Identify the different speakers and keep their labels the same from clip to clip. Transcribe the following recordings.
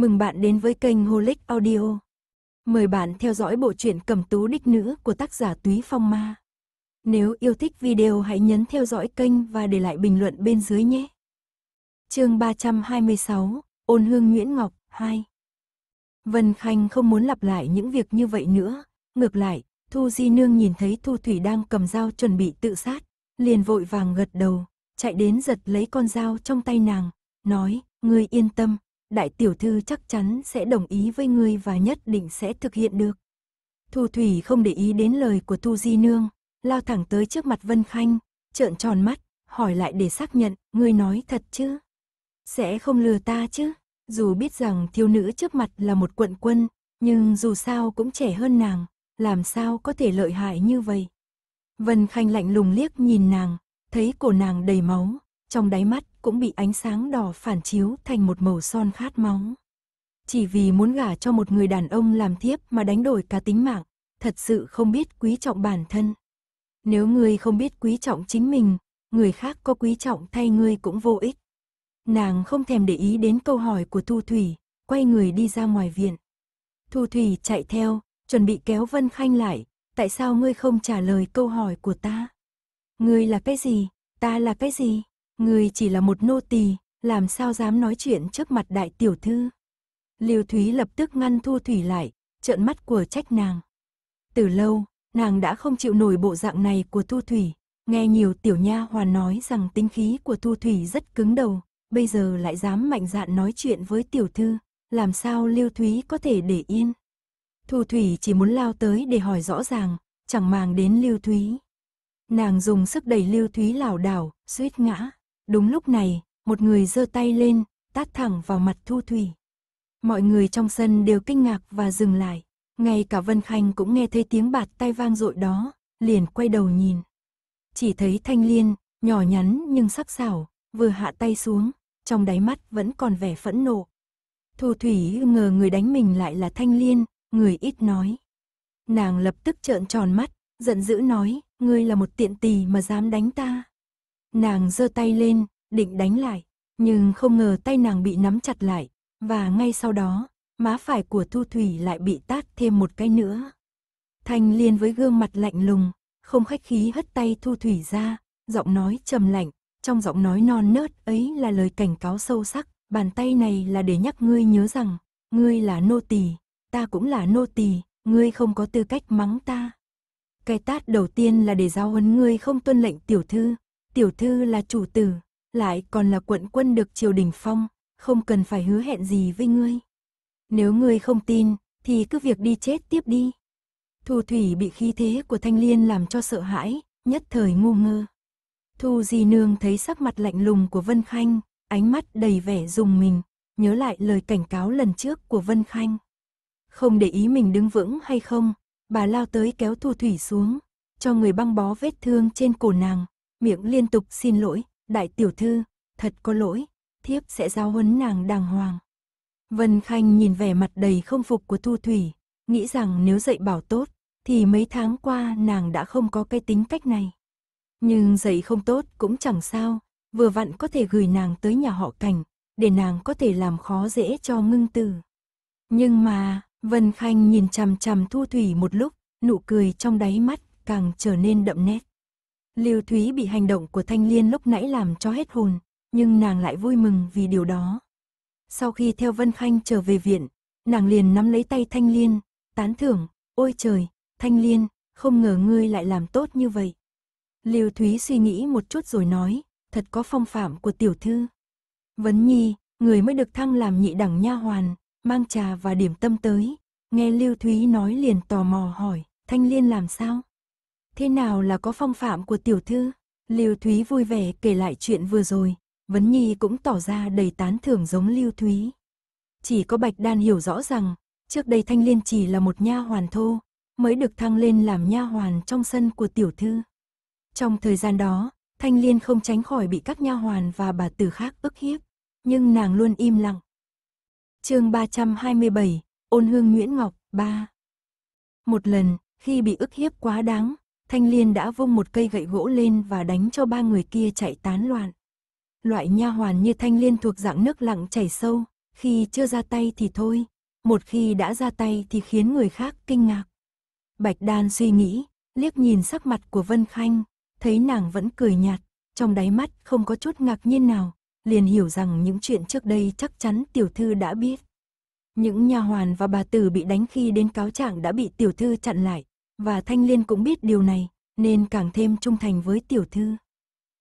Speaker 1: Mừng bạn đến với kênh Holic Audio. Mời bạn theo dõi bộ truyện Cẩm Tú Đích Nữ của tác giả Túy Phong Ma. Nếu yêu thích video hãy nhấn theo dõi kênh và để lại bình luận bên dưới nhé. Chương 326, Ôn Hương Nguyễn Ngọc 2. Vân Khanh không muốn lặp lại những việc như vậy nữa, ngược lại, Thu Di Nương nhìn thấy Thu Thủy đang cầm dao chuẩn bị tự sát, liền vội vàng gật đầu, chạy đến giật lấy con dao trong tay nàng, nói, ngươi yên tâm, đại tiểu thư chắc chắn sẽ đồng ý với ngươi và nhất định sẽ thực hiện được. Thu Thủy không để ý đến lời của Thu Di Nương, lao thẳng tới trước mặt Vân Khanh, trợn tròn mắt, hỏi lại để xác nhận, ngươi nói thật chứ? Sẽ không lừa ta chứ? Dù biết rằng thiếu nữ trước mặt là một quận quân, nhưng dù sao cũng trẻ hơn nàng, làm sao có thể lợi hại như vậy? Vân Khanh lạnh lùng liếc nhìn nàng, thấy cổ nàng đầy máu, trong đáy mắt cũng bị ánh sáng đỏ phản chiếu thành một màu son khát máu. Chỉ vì muốn gả cho một người đàn ông làm thiếp mà đánh đổi cả tính mạng, thật sự không biết quý trọng bản thân. Nếu người không biết quý trọng chính mình, người khác có quý trọng thay ngươi cũng vô ích. Nàng không thèm để ý đến câu hỏi của Thu Thủy, quay người đi ra ngoài viện. Thu Thủy chạy theo, chuẩn bị kéo Vân Khanh lại, tại sao ngươi không trả lời câu hỏi của ta? Ngươi là cái gì, ta là cái gì? Người chỉ là một nô tỳ, làm sao dám nói chuyện trước mặt đại tiểu thư. Liêu Thúy lập tức ngăn Thu Thủy lại, trợn mắt của trách nàng. Từ lâu, nàng đã không chịu nổi bộ dạng này của Thu Thủy, nghe nhiều tiểu nha hoàn nói rằng tính khí của Thu Thủy rất cứng đầu, bây giờ lại dám mạnh dạn nói chuyện với tiểu thư, làm sao Liêu Thúy có thể để yên. Thu Thủy chỉ muốn lao tới để hỏi rõ ràng, chẳng màng đến Liêu Thúy. Nàng dùng sức đẩy Liêu Thúy lảo đảo, suýt ngã. Đúng lúc này, một người giơ tay lên, tát thẳng vào mặt Thu Thủy. Mọi người trong sân đều kinh ngạc và dừng lại. Ngay cả Vân Khanh cũng nghe thấy tiếng bạt tay vang dội đó, liền quay đầu nhìn. Chỉ thấy thanh liên, nhỏ nhắn nhưng sắc sảo, vừa hạ tay xuống, trong đáy mắt vẫn còn vẻ phẫn nộ. Thu Thủy ngờ người đánh mình lại là thanh liên, người ít nói. Nàng lập tức trợn tròn mắt, giận dữ nói, ngươi là một tiện tì mà dám đánh ta. Nàng giơ tay lên, định đánh lại, nhưng không ngờ tay nàng bị nắm chặt lại, và ngay sau đó, má phải của Thu Thủy lại bị tát thêm một cái nữa. Thanh Liên với gương mặt lạnh lùng, không khách khí hất tay Thu Thủy ra, giọng nói trầm lạnh, trong giọng nói non nớt ấy là lời cảnh cáo sâu sắc, bàn tay này là để nhắc ngươi nhớ rằng, ngươi là nô tỳ, ta cũng là nô tỳ, ngươi không có tư cách mắng ta. Cái tát đầu tiên là để giao huấn ngươi không tuân lệnh tiểu thư, tiểu thư là chủ tử, lại còn là quận quân được triều đình phong, không cần phải hứa hẹn gì với ngươi. Nếu ngươi không tin, thì cứ việc đi chết tiếp đi. Thu Thủy bị khí thế của Thanh Liên làm cho sợ hãi, nhất thời ngu ngơ. Thu Di Nương thấy sắc mặt lạnh lùng của Vân Khanh, ánh mắt đầy vẻ dùng mình, nhớ lại lời cảnh cáo lần trước của Vân Khanh. Không để ý mình đứng vững hay không, bà lao tới kéo Thu Thủy xuống, cho người băng bó vết thương trên cổ nàng, miệng liên tục xin lỗi, đại tiểu thư, thật có lỗi, thiếp sẽ giáo huấn nàng đàng hoàng. Vân Khanh nhìn vẻ mặt đầy không phục của Thu Thủy, nghĩ rằng nếu dạy bảo tốt, thì mấy tháng qua nàng đã không có cái tính cách này. Nhưng dạy không tốt cũng chẳng sao, vừa vặn có thể gửi nàng tới nhà họ cảnh, để nàng có thể làm khó dễ cho ngưng tử. Nhưng mà, Vân Khanh nhìn chằm chằm Thu Thủy một lúc, nụ cười trong đáy mắt càng trở nên đậm nét. Lưu Thúy bị hành động của Thanh Liên lúc nãy làm cho hết hồn, nhưng nàng lại vui mừng vì điều đó. Sau khi theo Vân Khanh trở về viện, nàng liền nắm lấy tay Thanh Liên, tán thưởng, ôi trời, Thanh Liên, không ngờ ngươi lại làm tốt như vậy. Lưu Thúy suy nghĩ một chút rồi nói, thật có phong phạm của tiểu thư. Vấn Nhi, người mới được thăng làm nhị đẳng nha hoàn, mang trà và điểm tâm tới, nghe Lưu Thúy nói liền tò mò hỏi, Thanh Liên làm sao? Thế nào là có phong phạm của tiểu thư? Lưu Thúy vui vẻ kể lại chuyện vừa rồi, Vấn Nhi cũng tỏ ra đầy tán thưởng giống Lưu Thúy. Chỉ có Bạch Đan hiểu rõ rằng, trước đây Thanh Liên chỉ là một nha hoàn thô, mới được thăng lên làm nha hoàn trong sân của tiểu thư. Trong thời gian đó, Thanh Liên không tránh khỏi bị các nha hoàn và bà tử khác ức hiếp, nhưng nàng luôn im lặng. Chương 327, Ôn Hương Nguyễn Ngọc 3. Một lần, khi bị ức hiếp quá đáng, Thanh Liên đã vung một cây gậy gỗ lên và đánh cho ba người kia chạy tán loạn. Loại nha hoàn như Thanh Liên thuộc dạng nước lặng chảy sâu, khi chưa ra tay thì thôi, một khi đã ra tay thì khiến người khác kinh ngạc. Bạch Đan suy nghĩ, liếc nhìn sắc mặt của Vân Khanh, thấy nàng vẫn cười nhạt, trong đáy mắt không có chút ngạc nhiên nào, liền hiểu rằng những chuyện trước đây chắc chắn tiểu thư đã biết. Những nha hoàn và bà tử bị đánh khi đến cáo trạng đã bị tiểu thư chặn lại, và Thanh Liên cũng biết điều này, nên càng thêm trung thành với tiểu thư.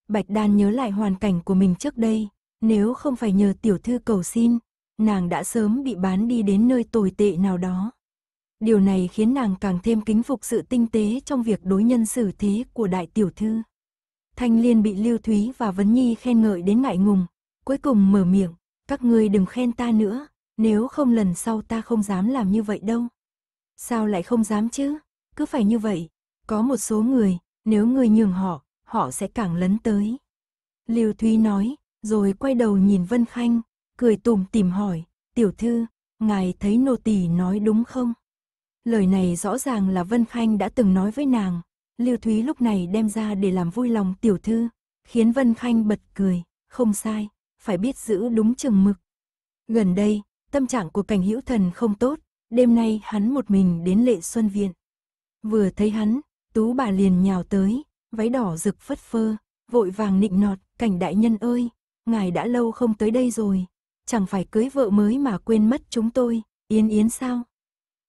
Speaker 1: Bạch Đan nhớ lại hoàn cảnh của mình trước đây, nếu không phải nhờ tiểu thư cầu xin, nàng đã sớm bị bán đi đến nơi tồi tệ nào đó. Điều này khiến nàng càng thêm kính phục sự tinh tế trong việc đối nhân xử thế của đại tiểu thư. Thanh Liên bị Lưu Thúy và Vấn Nhi khen ngợi đến ngại ngùng, cuối cùng mở miệng, các ngươi đừng khen ta nữa, nếu không lần sau ta không dám làm như vậy đâu. Sao lại không dám chứ? cứ phải như vậy. Có một số người, nếu người nhường họ, họ sẽ càng lấn tới. Lưu Thúy nói, rồi quay đầu nhìn Vân Khanh, cười tùm tìm hỏi, tiểu thư, ngài thấy nô tỳ nói đúng không? Lời này rõ ràng là Vân Khanh đã từng nói với nàng, Lưu Thúy lúc này đem ra để làm vui lòng tiểu thư, khiến Vân Khanh bật cười, không sai, phải biết giữ đúng chừng mực. Gần đây, tâm trạng của cảnh hữu thần không tốt, đêm nay hắn một mình đến lệ xuân viện, Vừa thấy hắn, tú bà liền nhào tới, váy đỏ rực phất phơ, vội vàng nịnh nọt, cảnh đại nhân ơi, ngài đã lâu không tới đây rồi, chẳng phải cưới vợ mới mà quên mất chúng tôi, yến yến sao?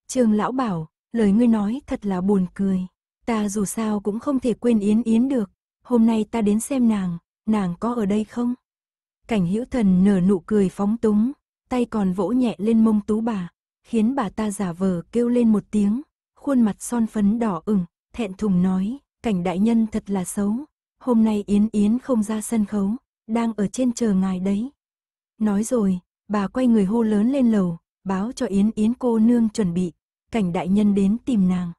Speaker 1: Trường lão bảo, lời ngươi nói thật là buồn cười, ta dù sao cũng không thể quên yến yến được, hôm nay ta đến xem nàng, nàng có ở đây không? Cảnh hữu thần nở nụ cười phóng túng, tay còn vỗ nhẹ lên mông tú bà, khiến bà ta giả vờ kêu lên một tiếng, khuôn mặt son phấn đỏ ửng, thẹn thùng nói, cảnh đại nhân thật là xấu, hôm nay Yến Yến không ra sân khấu, đang ở trên chờ ngài đấy. Nói rồi, bà quay người hô lớn lên lầu, báo cho Yến Yến cô nương chuẩn bị, cảnh đại nhân đến tìm nàng.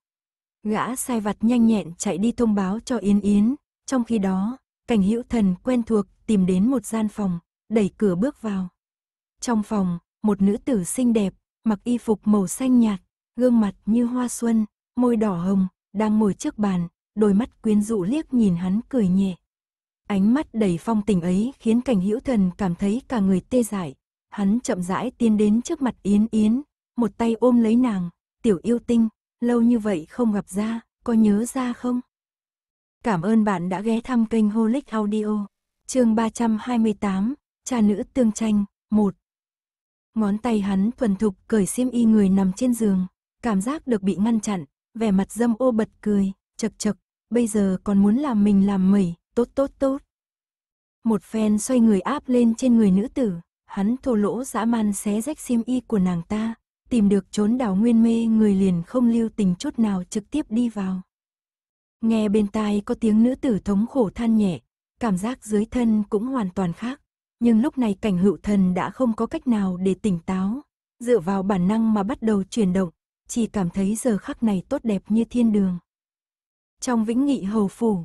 Speaker 1: Gã sai vặt nhanh nhẹn chạy đi thông báo cho Yến Yến, trong khi đó, cảnh hữu thần quen thuộc tìm đến một gian phòng, đẩy cửa bước vào. Trong phòng, một nữ tử xinh đẹp, mặc y phục màu xanh nhạt, gương mặt như hoa xuân, môi đỏ hồng, đang ngồi trước bàn, đôi mắt quyến rũ liếc nhìn hắn cười nhẹ. Ánh mắt đầy phong tình ấy khiến cảnh hữu thần cảm thấy cả người tê dại. Hắn chậm rãi tiến đến trước mặt Yến Yến, một tay ôm lấy nàng, tiểu yêu tinh, lâu như vậy không gặp ra, có nhớ ra không? Cảm ơn bạn đã ghé thăm kênh Holic Audio, chương 328, cha nữ tương tranh, 1. Ngón tay hắn thuần thục cởi xiêm y người nằm trên giường, Cảm giác được bị ngăn chặn, vẻ mặt dâm ô bật cười, chật chật, bây giờ còn muốn làm mình làm mẩy, tốt tốt tốt. Một phen xoay người áp lên trên người nữ tử, hắn thô lỗ dã man xé rách xiêm y của nàng ta, tìm được trốn đảo nguyên mê người liền không lưu tình chút nào trực tiếp đi vào. Nghe bên tai có tiếng nữ tử thống khổ than nhẹ, cảm giác dưới thân cũng hoàn toàn khác, nhưng lúc này cảnh hữu thần đã không có cách nào để tỉnh táo, dựa vào bản năng mà bắt đầu chuyển động, chỉ cảm thấy giờ khắc này tốt đẹp như thiên đường. Trong vĩnh nghị hầu phủ,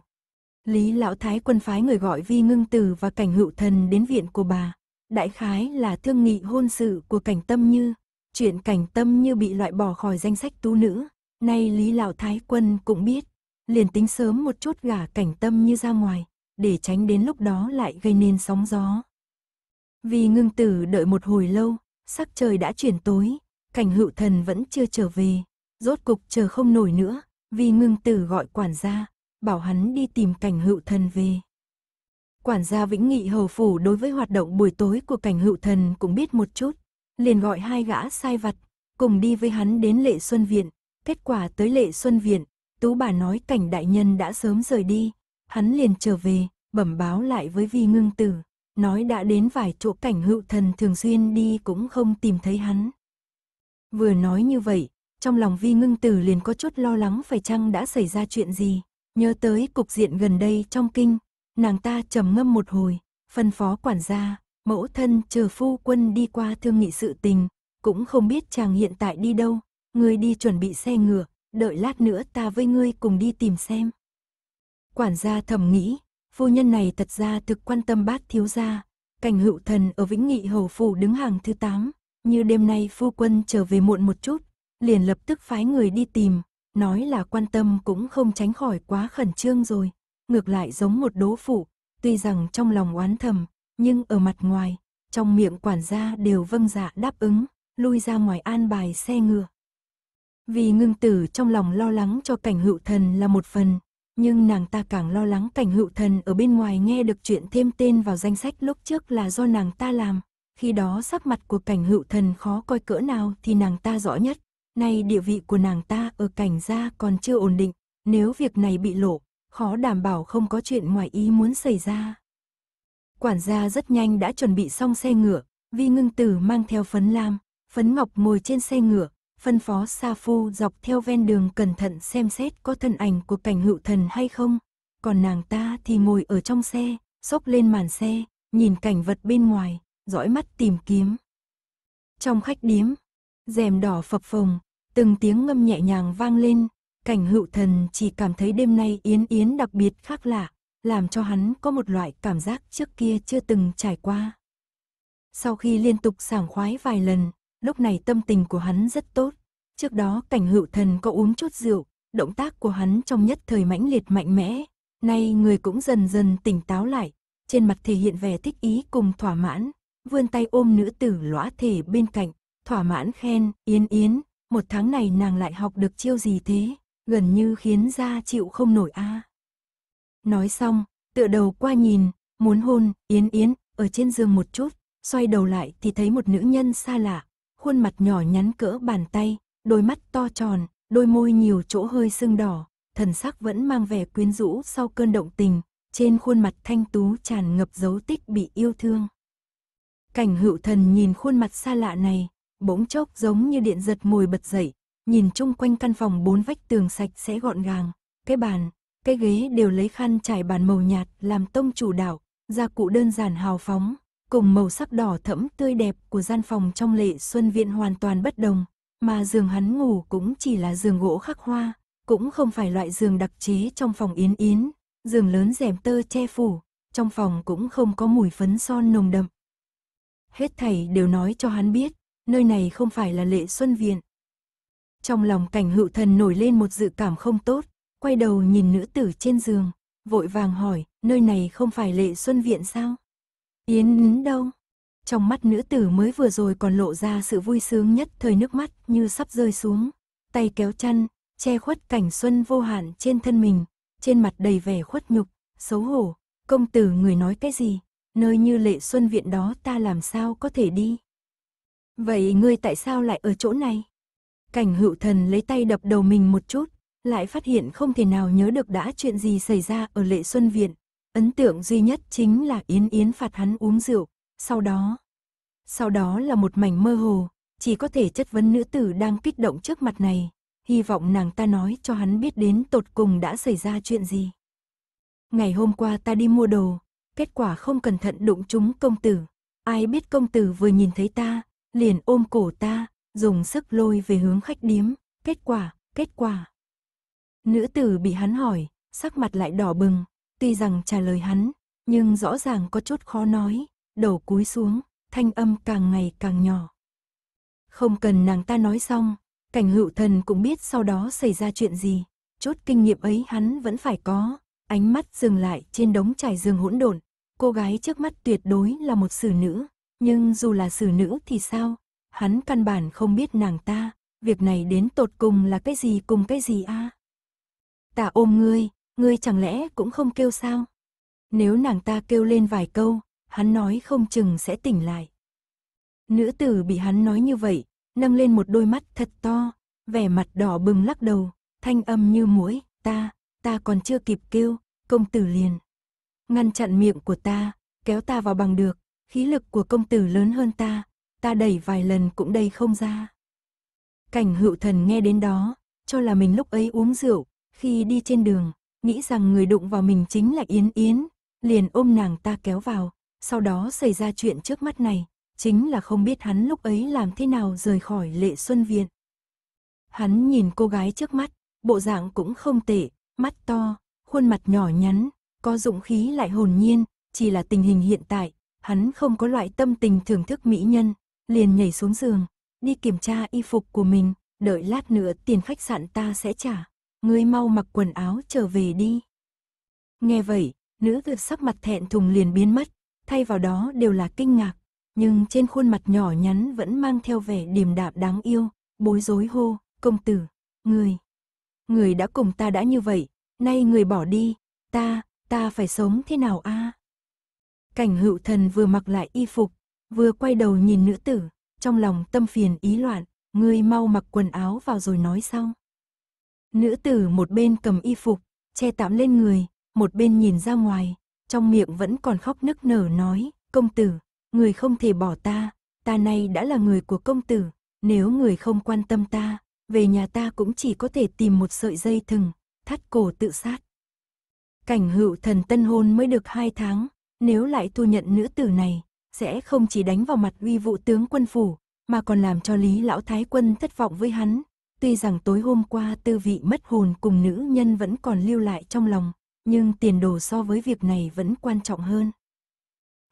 Speaker 1: Lý Lão Thái quân phái người gọi Vi Ngưng Tử và Cảnh Hữu Thần đến viện của bà. Đại khái là thương nghị hôn sự của Cảnh Tâm Như. Chuyện Cảnh Tâm Như bị loại bỏ khỏi danh sách tú nữ. Nay Lý Lão Thái quân cũng biết. Liền tính sớm một chút gả Cảnh Tâm Như ra ngoài. Để tránh đến lúc đó lại gây nên sóng gió. vi ngưng tử đợi một hồi lâu, sắc trời đã chuyển tối, cảnh hữu thần vẫn chưa trở về. Rốt cục chờ không nổi nữa, vì ngưng tử gọi quản gia, bảo hắn đi tìm cảnh hữu thần về. Quản gia Vĩnh Nghị Hầu Phủ đối với hoạt động buổi tối của cảnh hữu thần cũng biết một chút, liền gọi hai gã sai vặt, cùng đi với hắn đến Lệ Xuân Viện. Kết quả tới Lệ Xuân Viện, Tú bà nói cảnh đại nhân đã sớm rời đi, hắn liền trở về, bẩm báo lại với Vi Ngưng Tử, nói đã đến vài chỗ cảnh hữu thần thường xuyên đi cũng không tìm thấy hắn. Vừa nói như vậy, trong lòng Vi Ngưng Tử liền có chút lo lắng phải chăng đã xảy ra chuyện gì. Nhớ tới cục diện gần đây trong kinh, nàng ta trầm ngâm một hồi, phân phó quản gia, mẫu thân chờ phu quân đi qua thương nghị sự tình, cũng không biết chàng hiện tại đi đâu, ngươi đi chuẩn bị xe ngựa, đợi lát nữa ta với ngươi cùng đi tìm xem. Quản gia thầm nghĩ, phu nhân này thật ra thực quan tâm bát thiếu gia, cảnh hữu thần ở Vĩnh Nghị Hầu Phủ đứng hàng thứ 8, như đêm nay phu quân trở về muộn một chút, liền lập tức phái người đi tìm, nói là quan tâm cũng không tránh khỏi quá khẩn trương rồi, ngược lại giống một đố phụ, tuy rằng trong lòng oán thầm, nhưng ở mặt ngoài, trong miệng quản gia đều vâng dạ đáp ứng, lui ra ngoài an bài xe ngựa. Vì ngưng tử trong lòng lo lắng cho cảnh hữu thần là một phần, nhưng nàng ta càng lo lắng cảnh hữu thần ở bên ngoài nghe được chuyện thêm tên vào danh sách lúc trước là do nàng ta làm, khi đó sắc mặt của cảnh hữu thần khó coi cỡ nào thì nàng ta rõ nhất. Nay địa vị của nàng ta ở cảnh gia còn chưa ổn định, nếu việc này bị lộ, khó đảm bảo không có chuyện ngoài ý muốn xảy ra. Quản gia rất nhanh đã chuẩn bị xong xe ngựa, vi ngưng tử mang theo phấn lam, phấn ngọc ngồi trên xe ngựa, phân phó Sa Phu dọc theo ven đường cẩn thận xem xét có thân ảnh của cảnh hữu thần hay không. Còn nàng ta thì ngồi ở trong xe, xốc lên màn xe, nhìn cảnh vật bên ngoài, dõi mắt tìm kiếm. Trong khách điếm, rèm đỏ phập phồng, từng tiếng ngâm nhẹ nhàng vang lên, cảnh hữu thần chỉ cảm thấy đêm nay yến yến đặc biệt khác lạ, làm cho hắn có một loại cảm giác trước kia chưa từng trải qua. Sau khi liên tục sảng khoái vài lần, lúc này tâm tình của hắn rất tốt. Trước đó cảnh hữu thần có uống chút rượu, động tác của hắn trong nhất thời mãnh liệt mạnh mẽ. Nay người cũng dần dần tỉnh táo lại, trên mặt thể hiện vẻ thích ý cùng thỏa mãn, vươn tay ôm nữ tử lõa thể bên cạnh, thỏa mãn khen, Yến Yến, một tháng này nàng lại học được chiêu gì thế, gần như khiến gia chịu không nổi a. Nói xong, tựa đầu qua nhìn, muốn hôn, Yến Yến, ở trên giường một chút, xoay đầu lại thì thấy một nữ nhân xa lạ, khuôn mặt nhỏ nhắn cỡ bàn tay, đôi mắt to tròn, đôi môi nhiều chỗ hơi sưng đỏ, thần sắc vẫn mang vẻ quyến rũ sau cơn động tình, trên khuôn mặt thanh tú tràn ngập dấu tích bị yêu thương. Cảnh hữu thần nhìn khuôn mặt xa lạ này, bỗng chốc giống như điện giật mồi bật dậy, nhìn chung quanh căn phòng bốn vách tường sạch sẽ gọn gàng, cái bàn, cái ghế đều lấy khăn trải bàn màu nhạt làm tông chủ đạo, gia cụ đơn giản hào phóng, cùng màu sắc đỏ thẫm tươi đẹp của gian phòng trong lệ xuân viện hoàn toàn bất đồng, mà giường hắn ngủ cũng chỉ là giường gỗ khắc hoa, cũng không phải loại giường đặc chế trong phòng yến yến, giường lớn rèm tơ che phủ, trong phòng cũng không có mùi phấn son nồng đậm, hết thảy đều nói cho hắn biết, nơi này không phải là lệ xuân viện. Trong lòng cảnh hữu thần nổi lên một dự cảm không tốt, quay đầu nhìn nữ tử trên giường, vội vàng hỏi, nơi này không phải lệ xuân viện sao? Yến nín đâu? Trong mắt nữ tử mới vừa rồi còn lộ ra sự vui sướng nhất thời nước mắt như sắp rơi xuống. Tay kéo chăn, che khuất cảnh xuân vô hạn trên thân mình, trên mặt đầy vẻ khuất nhục, xấu hổ. Công tử người nói cái gì? nơi như lệ xuân viện đó ta làm sao có thể đi. Vậy ngươi tại sao lại ở chỗ này? Cảnh hữu thần lấy tay đập đầu mình một chút, lại phát hiện không thể nào nhớ được đã chuyện gì xảy ra ở lệ xuân viện. Ấn tượng duy nhất chính là Yến Yến phạt hắn uống rượu, sau đó. Sau đó là một mảnh mơ hồ, chỉ có thể chất vấn nữ tử đang kích động trước mặt này, hy vọng nàng ta nói cho hắn biết đến tột cùng đã xảy ra chuyện gì. Ngày hôm qua ta đi mua đồ, kết quả không cẩn thận đụng trúng công tử. Ai biết công tử vừa nhìn thấy ta, liền ôm cổ ta, dùng sức lôi về hướng khách điếm, kết quả, kết quả. Nữ tử bị hắn hỏi, sắc mặt lại đỏ bừng, tuy rằng trả lời hắn, nhưng rõ ràng có chút khó nói, đầu cúi xuống, thanh âm càng ngày càng nhỏ. Không cần nàng ta nói xong, cảnh hữu thần cũng biết sau đó xảy ra chuyện gì, chốt kinh nghiệm ấy hắn vẫn phải có, ánh mắt dừng lại trên đống trải giường hỗn độn, cô gái trước mắt tuyệt đối là một xử nữ, nhưng dù là xử nữ thì sao, hắn căn bản không biết nàng ta, việc này đến tột cùng là cái gì cùng cái gì a? Ta ôm ngươi, ngươi chẳng lẽ cũng không kêu sao? Nếu nàng ta kêu lên vài câu, hắn nói không chừng sẽ tỉnh lại. Nữ tử bị hắn nói như vậy, nâng lên một đôi mắt thật to, vẻ mặt đỏ bừng lắc đầu, thanh âm như muỗi, ta, ta còn chưa kịp kêu, công tử liền ngăn chặn miệng của ta, kéo ta vào bằng được, khí lực của công tử lớn hơn ta, ta đẩy vài lần cũng đầy không ra. Cảnh hữu thần nghe đến đó, cho là mình lúc ấy uống rượu, khi đi trên đường, nghĩ rằng người đụng vào mình chính là Yến Yến, liền ôm nàng ta kéo vào, sau đó xảy ra chuyện trước mắt này, chính là không biết hắn lúc ấy làm thế nào rời khỏi lệ xuân viện. Hắn nhìn cô gái trước mắt, bộ dạng cũng không tệ, mắt to, khuôn mặt nhỏ nhắn, có dụng khí lại hồn nhiên, chỉ là tình hình hiện tại, hắn không có loại tâm tình thưởng thức mỹ nhân, liền nhảy xuống giường, đi kiểm tra y phục của mình, đợi lát nữa tiền khách sạn ta sẽ trả, ngươi mau mặc quần áo trở về đi. Nghe vậy, nữ tử sắc mặt thẹn thùng liền biến mất, thay vào đó đều là kinh ngạc, nhưng trên khuôn mặt nhỏ nhắn vẫn mang theo vẻ điềm đạm đáng yêu, bối rối hô, công tử, người, người đã cùng ta đã như vậy, nay người bỏ đi, ta, ta phải sống thế nào a? À? Cảnh hữu thần vừa mặc lại y phục, vừa quay đầu nhìn nữ tử, trong lòng tâm phiền ý loạn, ngươi mau mặc quần áo vào rồi nói sau. Nữ tử một bên cầm y phục, che tạm lên người, một bên nhìn ra ngoài, trong miệng vẫn còn khóc nức nở nói, công tử, người không thể bỏ ta, ta nay đã là người của công tử, nếu người không quan tâm ta, về nhà ta cũng chỉ có thể tìm một sợi dây thừng, thắt cổ tự sát. Cảnh hữu thần tân hôn mới được hai tháng, nếu lại thu nhận nữ tử này, sẽ không chỉ đánh vào mặt uy vụ tướng quân phủ, mà còn làm cho Lý Lão Thái Quân thất vọng với hắn. Tuy rằng tối hôm qua tư vị mất hồn cùng nữ nhân vẫn còn lưu lại trong lòng, nhưng tiền đồ so với việc này vẫn quan trọng hơn.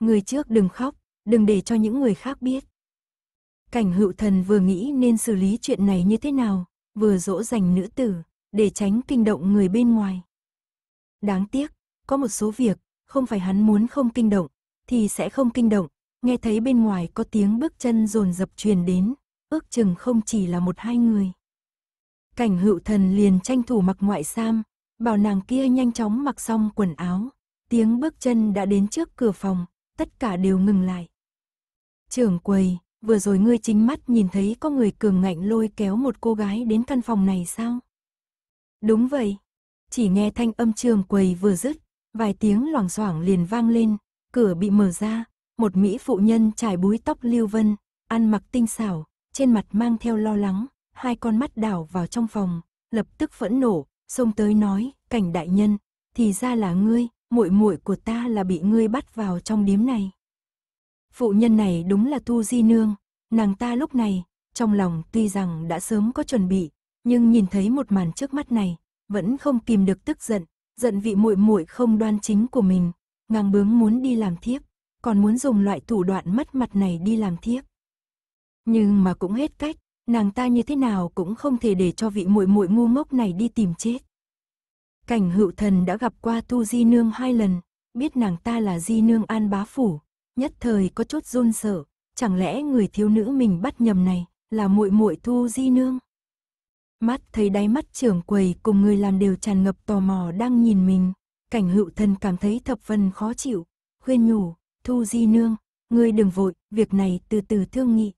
Speaker 1: Người trước đừng khóc, đừng để cho những người khác biết. Cảnh hữu thần vừa nghĩ nên xử lý chuyện này như thế nào, vừa dỗ dành nữ tử, để tránh kinh động người bên ngoài. Đáng tiếc, có một số việc, không phải hắn muốn không kinh động, thì sẽ không kinh động. Nghe thấy bên ngoài có tiếng bước chân rồn dập truyền đến, ước chừng không chỉ là một hai người. Cảnh hữu thần liền tranh thủ mặc ngoại sam, bảo nàng kia nhanh chóng mặc xong quần áo. Tiếng bước chân đã đến trước cửa phòng, tất cả đều ngừng lại. Trưởng quầy, vừa rồi ngươi chính mắt nhìn thấy có người cường ngạnh lôi kéo một cô gái đến căn phòng này sao? Đúng vậy, chỉ nghe thanh âm trường quầy vừa dứt, vài tiếng loảng xoảng liền vang lên, cửa bị mở ra, một mỹ phụ nhân trải búi tóc lưu vân, ăn mặc tinh xảo, trên mặt mang theo lo lắng, hai con mắt đảo vào trong phòng, lập tức phẫn nổ xông tới nói, "Cảnh đại nhân, thì ra là ngươi, muội muội của ta là bị ngươi bắt vào trong điếm này." Phụ nhân này đúng là Thu Di nương, nàng ta lúc này, trong lòng tuy rằng đã sớm có chuẩn bị, nhưng nhìn thấy một màn trước mắt này, vẫn không kìm được tức giận, giận vị muội muội không đoan chính của mình, ngang bướng muốn đi làm thiếp, còn muốn dùng loại thủ đoạn mất mặt này đi làm thiếp. Nhưng mà cũng hết cách, nàng ta như thế nào cũng không thể để cho vị muội muội ngu ngốc này đi tìm chết. Cảnh hữu thần đã gặp qua Tu Di Nương hai lần, biết nàng ta là Di Nương An Bá Phủ, nhất thời có chút run sợ, chẳng lẽ người thiếu nữ mình bắt nhầm này là muội muội Tu Di Nương? Mắt thấy đáy mắt trưởng quầy cùng người làm đều tràn ngập tò mò đang nhìn mình. Cảnh hữu thân cảm thấy thập phần khó chịu. Khuyên nhủ, thu di nương, ngươi đừng vội, việc này từ từ thương nghị.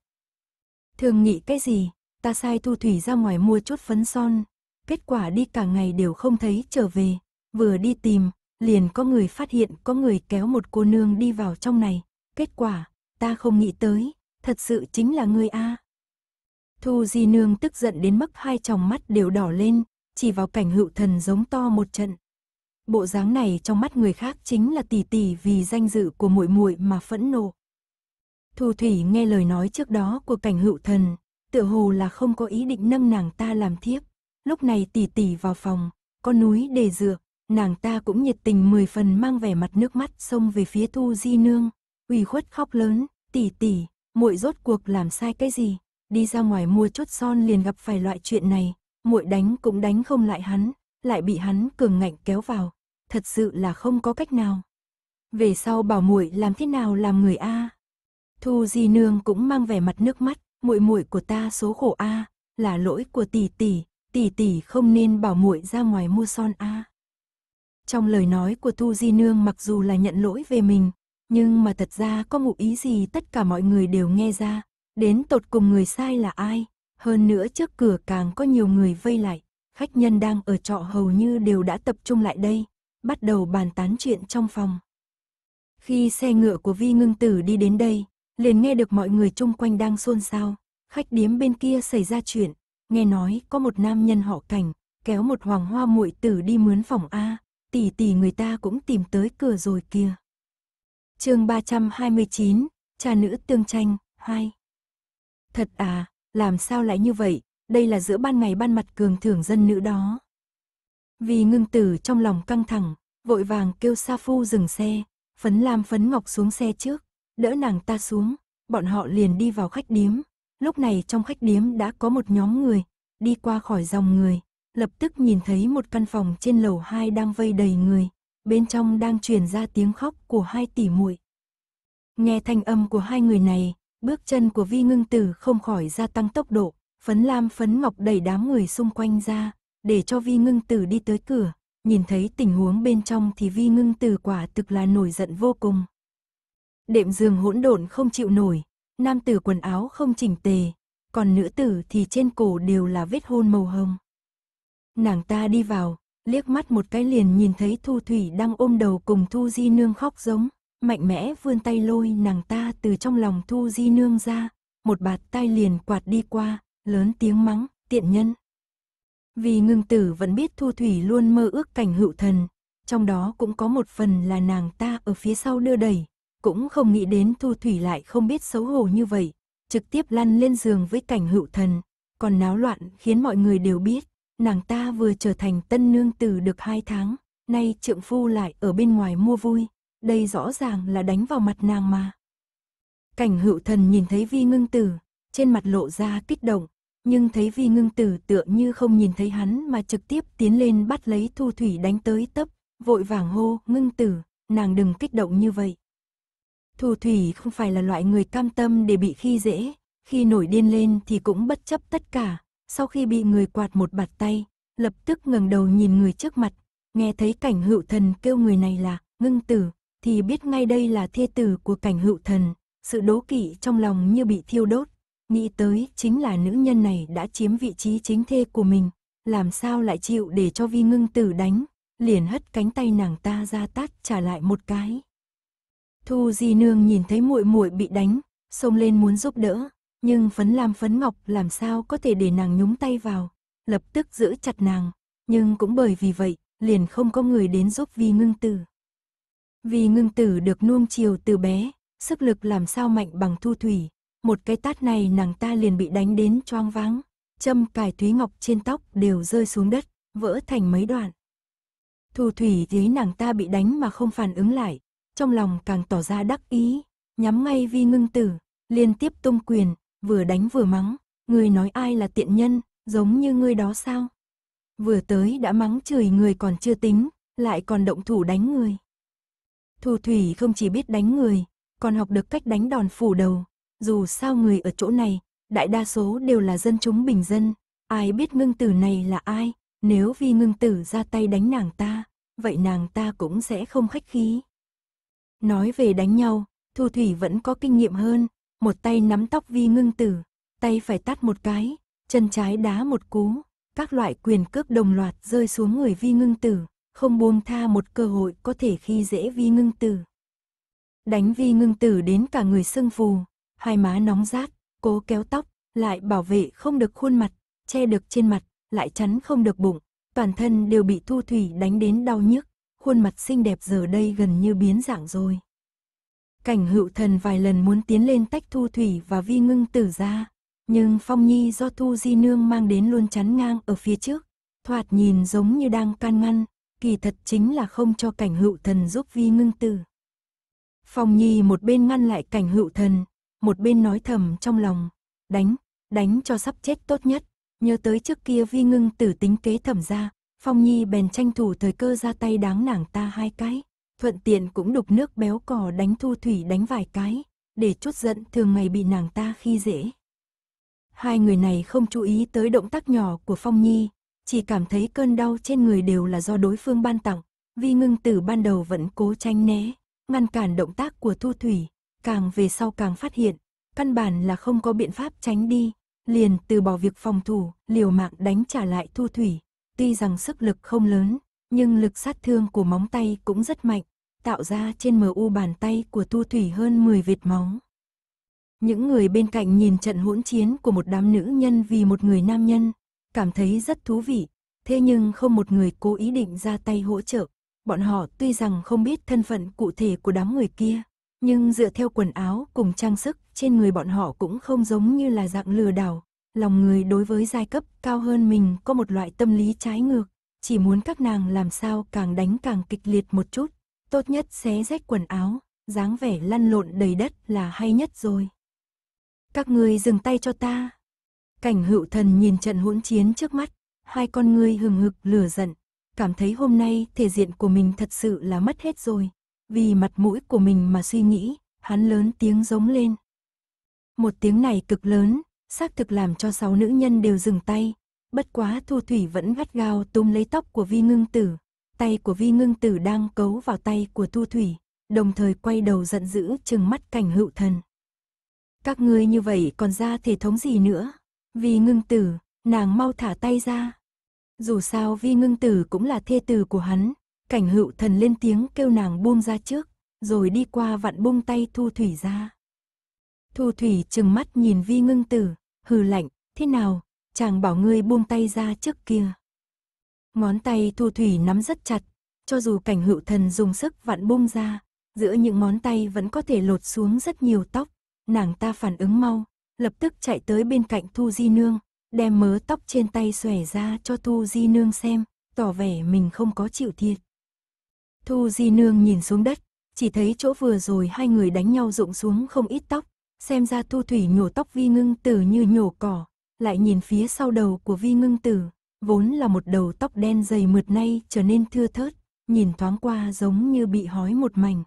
Speaker 1: Thương nghị cái gì? Ta sai thu thủy ra ngoài mua chút phấn son. Kết quả đi cả ngày đều không thấy trở về. Vừa đi tìm, liền có người phát hiện có người kéo một cô nương đi vào trong này. Kết quả, ta không nghĩ tới, thật sự chính là ngươi a. À. Thu Di Nương tức giận đến mức hai tròng mắt đều đỏ lên, chỉ vào cảnh hữu thần giống to một trận. Bộ dáng này trong mắt người khác chính là tỷ tỷ vì danh dự của muội muội mà phẫn nộ. Thu Thủy nghe lời nói trước đó của cảnh hữu thần, tựa hồ là không có ý định nâng nàng ta làm thiếp. Lúc này tỷ tỷ vào phòng, có núi để dựa, nàng ta cũng nhiệt tình mười phần mang vẻ mặt nước mắt xông về phía Thu Di Nương, ủy khuất khóc lớn, tỷ tỷ, muội rốt cuộc làm sai cái gì? đi ra ngoài mua chốt son liền gặp phải loại chuyện này, muội đánh cũng đánh không lại hắn, lại bị hắn cường ngạnh kéo vào, thật sự là không có cách nào. Về sau bảo muội làm thế nào làm người a? Thu Di nương cũng mang vẻ mặt nước mắt, muội muội của ta số khổ a, là lỗi của tỷ tỷ, tỷ tỷ không nên bảo muội ra ngoài mua son a. Trong lời nói của Thu Di nương mặc dù là nhận lỗi về mình, nhưng mà thật ra có mục ý gì tất cả mọi người đều nghe ra, Đến tột cùng người sai là ai? Hơn nữa trước cửa càng có nhiều người vây lại, khách nhân đang ở trọ hầu như đều đã tập trung lại đây, bắt đầu bàn tán chuyện trong phòng. Khi xe ngựa của Vi Ngưng Tử đi đến đây, liền nghe được mọi người chung quanh đang xôn xao, khách điếm bên kia xảy ra chuyện, nghe nói có một nam nhân họ Cảnh, kéo một hoàng hoa muội tử đi mướn phòng a, tỷ tỷ người ta cũng tìm tới cửa rồi kìa. Chương 329, cha nữ tương tranh 2 Thật à, làm sao lại như vậy, đây là giữa ban ngày ban mặt cường thưởng dân nữ đó. Vì ngưng tử trong lòng căng thẳng, vội vàng kêu Sa Phu dừng xe, phấn lam phấn ngọc xuống xe trước, đỡ nàng ta xuống, bọn họ liền đi vào khách điếm. Lúc này trong khách điếm đã có một nhóm người, đi qua khỏi dòng người, lập tức nhìn thấy một căn phòng trên lầu 2 đang vây đầy người, bên trong đang truyền ra tiếng khóc của hai tỷ muội. Nghe thanh âm của hai người này, Bước chân của vi ngưng tử không khỏi gia tăng tốc độ, phấn lam phấn ngọc đẩy đám người xung quanh ra, để cho vi ngưng tử đi tới cửa. Nhìn thấy tình huống bên trong thì vi ngưng tử quả thực là nổi giận vô cùng. Đệm giường hỗn độn không chịu nổi, nam tử quần áo không chỉnh tề, còn nữ tử thì trên cổ đều là vết hôn màu hồng. Nàng ta đi vào, liếc mắt một cái liền nhìn thấy Thu Thủy đang ôm đầu cùng Thu Di Nương khóc giống mạnh mẽ vươn tay lôi nàng ta từ trong lòng Thu Di Nương ra, một bạt tay liền quạt đi qua, lớn tiếng mắng, tiện nhân. Vì ngưng tử vẫn biết Thu Thủy luôn mơ ước cảnh hữu thần, trong đó cũng có một phần là nàng ta ở phía sau đưa đẩy, cũng không nghĩ đến Thu Thủy lại không biết xấu hổ như vậy, trực tiếp lăn lên giường với cảnh hữu thần, còn náo loạn khiến mọi người đều biết, nàng ta vừa trở thành tân nương tử được hai tháng, nay trượng phu lại ở bên ngoài mua vui, đây rõ ràng là đánh vào mặt nàng mà. Cảnh hữu thần nhìn thấy vi ngưng tử, trên mặt lộ ra kích động, nhưng thấy vi ngưng tử tựa như không nhìn thấy hắn mà trực tiếp tiến lên bắt lấy thu thủy đánh tới tấp, vội vàng hô, ngưng tử, nàng đừng kích động như vậy. Thu thủy không phải là loại người cam tâm để bị khi dễ, khi nổi điên lên thì cũng bất chấp tất cả, sau khi bị người quạt một bạt tay, lập tức ngẩng đầu nhìn người trước mặt, nghe thấy cảnh hữu thần kêu người này là, ngưng tử, thì biết ngay đây là thê tử của cảnh hữu thần, sự đố kỵ trong lòng như bị thiêu đốt, nghĩ tới chính là nữ nhân này đã chiếm vị trí chính thê của mình, làm sao lại chịu để cho vi ngưng tử đánh, liền hất cánh tay nàng ta ra tát trả lại một cái. Thu Di nương nhìn thấy muội muội bị đánh, xông lên muốn giúp đỡ, nhưng Phấn Lam Phấn Ngọc làm sao có thể để nàng nhúng tay vào, lập tức giữ chặt nàng, nhưng cũng bởi vì vậy, liền không có người đến giúp Vi Ngưng Tử. Vì ngưng tử được nuông chiều từ bé, sức lực làm sao mạnh bằng thu thủy, một cái tát này nàng ta liền bị đánh đến choang váng, châm cài thúy ngọc trên tóc đều rơi xuống đất, vỡ thành mấy đoạn. Thu thủy thấy nàng ta bị đánh mà không phản ứng lại, trong lòng càng tỏ ra đắc ý, nhắm ngay vi ngưng tử, liên tiếp tung quyền, vừa đánh vừa mắng, người nói ai là tiện nhân, giống như ngươi đó sao? Vừa tới đã mắng chửi người còn chưa tính, lại còn động thủ đánh người. Thu Thủy không chỉ biết đánh người, còn học được cách đánh đòn phủ đầu. Dù sao người ở chỗ này, đại đa số đều là dân chúng bình dân. Ai biết ngưng tử này là ai, nếu vì ngưng tử ra tay đánh nàng ta, vậy nàng ta cũng sẽ không khách khí. Nói về đánh nhau, Thu Thủy vẫn có kinh nghiệm hơn, một tay nắm tóc vi ngưng tử, tay phải tát một cái, chân trái đá một cú, các loại quyền cước đồng loạt rơi xuống người vi ngưng tử, không buông tha một cơ hội có thể khi dễ vi ngưng tử. Đánh vi ngưng tử đến cả người sưng phù, hai má nóng rát, cố kéo tóc, lại bảo vệ không được khuôn mặt, che được trên mặt, lại chắn không được bụng, toàn thân đều bị thu thủy đánh đến đau nhức, khuôn mặt xinh đẹp giờ đây gần như biến dạng rồi. Cảnh hữu thần vài lần muốn tiến lên tách thu thủy và vi ngưng tử ra, nhưng phong nhi do thu di nương mang đến luôn chắn ngang ở phía trước, thoạt nhìn giống như đang can ngăn, kỳ thật chính là không cho cảnh hữu thần giúp vi ngưng tư. Phong Nhi một bên ngăn lại cảnh hữu thần, một bên nói thầm trong lòng, đánh, đánh cho sắp chết tốt nhất, nhớ tới trước kia vi ngưng tử tính kế thẩm ra, Phong Nhi bèn tranh thủ thời cơ ra tay đáng nàng ta hai cái, thuận tiện cũng đục nước béo cò đánh thu thủy đánh vài cái, để chút giận thường ngày bị nàng ta khi dễ. Hai người này không chú ý tới động tác nhỏ của Phong Nhi, chỉ cảm thấy cơn đau trên người đều là do đối phương ban tặng. Vi ngưng từ ban đầu vẫn cố tránh né, ngăn cản động tác của Thu Thủy, càng về sau càng phát hiện, căn bản là không có biện pháp tránh đi, liền từ bỏ việc phòng thủ, liều mạng đánh trả lại Thu Thủy. Tuy rằng sức lực không lớn, nhưng lực sát thương của móng tay cũng rất mạnh, tạo ra trên MU bàn tay của Thu Thủy hơn 10 vệt móng. Những người bên cạnh nhìn trận hỗn chiến của một đám nữ nhân vì một người nam nhân, cảm thấy rất thú vị, thế nhưng không một người cố ý định ra tay hỗ trợ. Bọn họ tuy rằng không biết thân phận cụ thể của đám người kia, nhưng dựa theo quần áo cùng trang sức trên người bọn họ cũng không giống như là dạng lừa đảo. Lòng người đối với giai cấp cao hơn mình có một loại tâm lý trái ngược, chỉ muốn các nàng làm sao càng đánh càng kịch liệt một chút, tốt nhất xé rách quần áo, dáng vẻ lăn lộn đầy đất là hay nhất rồi. Các người dừng tay cho ta, Cảnh hữu thần nhìn trận hỗn chiến trước mắt, hai con ngươi hừng hực lửa giận, cảm thấy hôm nay thể diện của mình thật sự là mất hết rồi. Vì mặt mũi của mình mà suy nghĩ, hắn lớn tiếng giống lên. Một tiếng này cực lớn, xác thực làm cho sáu nữ nhân đều dừng tay. Bất quá Thu Thủy vẫn gắt gao túm lấy tóc của Vi Ngưng Tử. Tay của Vi Ngưng Tử đang cấu vào tay của Thu Thủy, đồng thời quay đầu giận dữ chừng mắt cảnh hữu thần. Các ngươi như vậy còn ra thể thống gì nữa? vi ngưng tử, nàng mau thả tay ra. Dù sao vi ngưng tử cũng là thê tử của hắn, cảnh hữu thần lên tiếng kêu nàng buông ra trước, rồi đi qua vặn buông tay thu thủy ra. Thu thủy chừng mắt nhìn vi ngưng tử, hừ lạnh, thế nào, chàng bảo ngươi buông tay ra trước kia. Ngón tay thu thủy nắm rất chặt, cho dù cảnh hữu thần dùng sức vặn buông ra, giữa những ngón tay vẫn có thể lột xuống rất nhiều tóc, nàng ta phản ứng mau, lập tức chạy tới bên cạnh Thu Di Nương, đem mớ tóc trên tay xòe ra cho Thu Di Nương xem, tỏ vẻ mình không có chịu thiệt. Thu Di Nương nhìn xuống đất, chỉ thấy chỗ vừa rồi hai người đánh nhau rụng xuống không ít tóc, xem ra Thu Thủy nhổ tóc Vi Ngưng Tử như nhổ cỏ, lại nhìn phía sau đầu của Vi Ngưng Tử, vốn là một đầu tóc đen dày mượt nay trở nên thưa thớt, nhìn thoáng qua giống như bị hói một mảnh.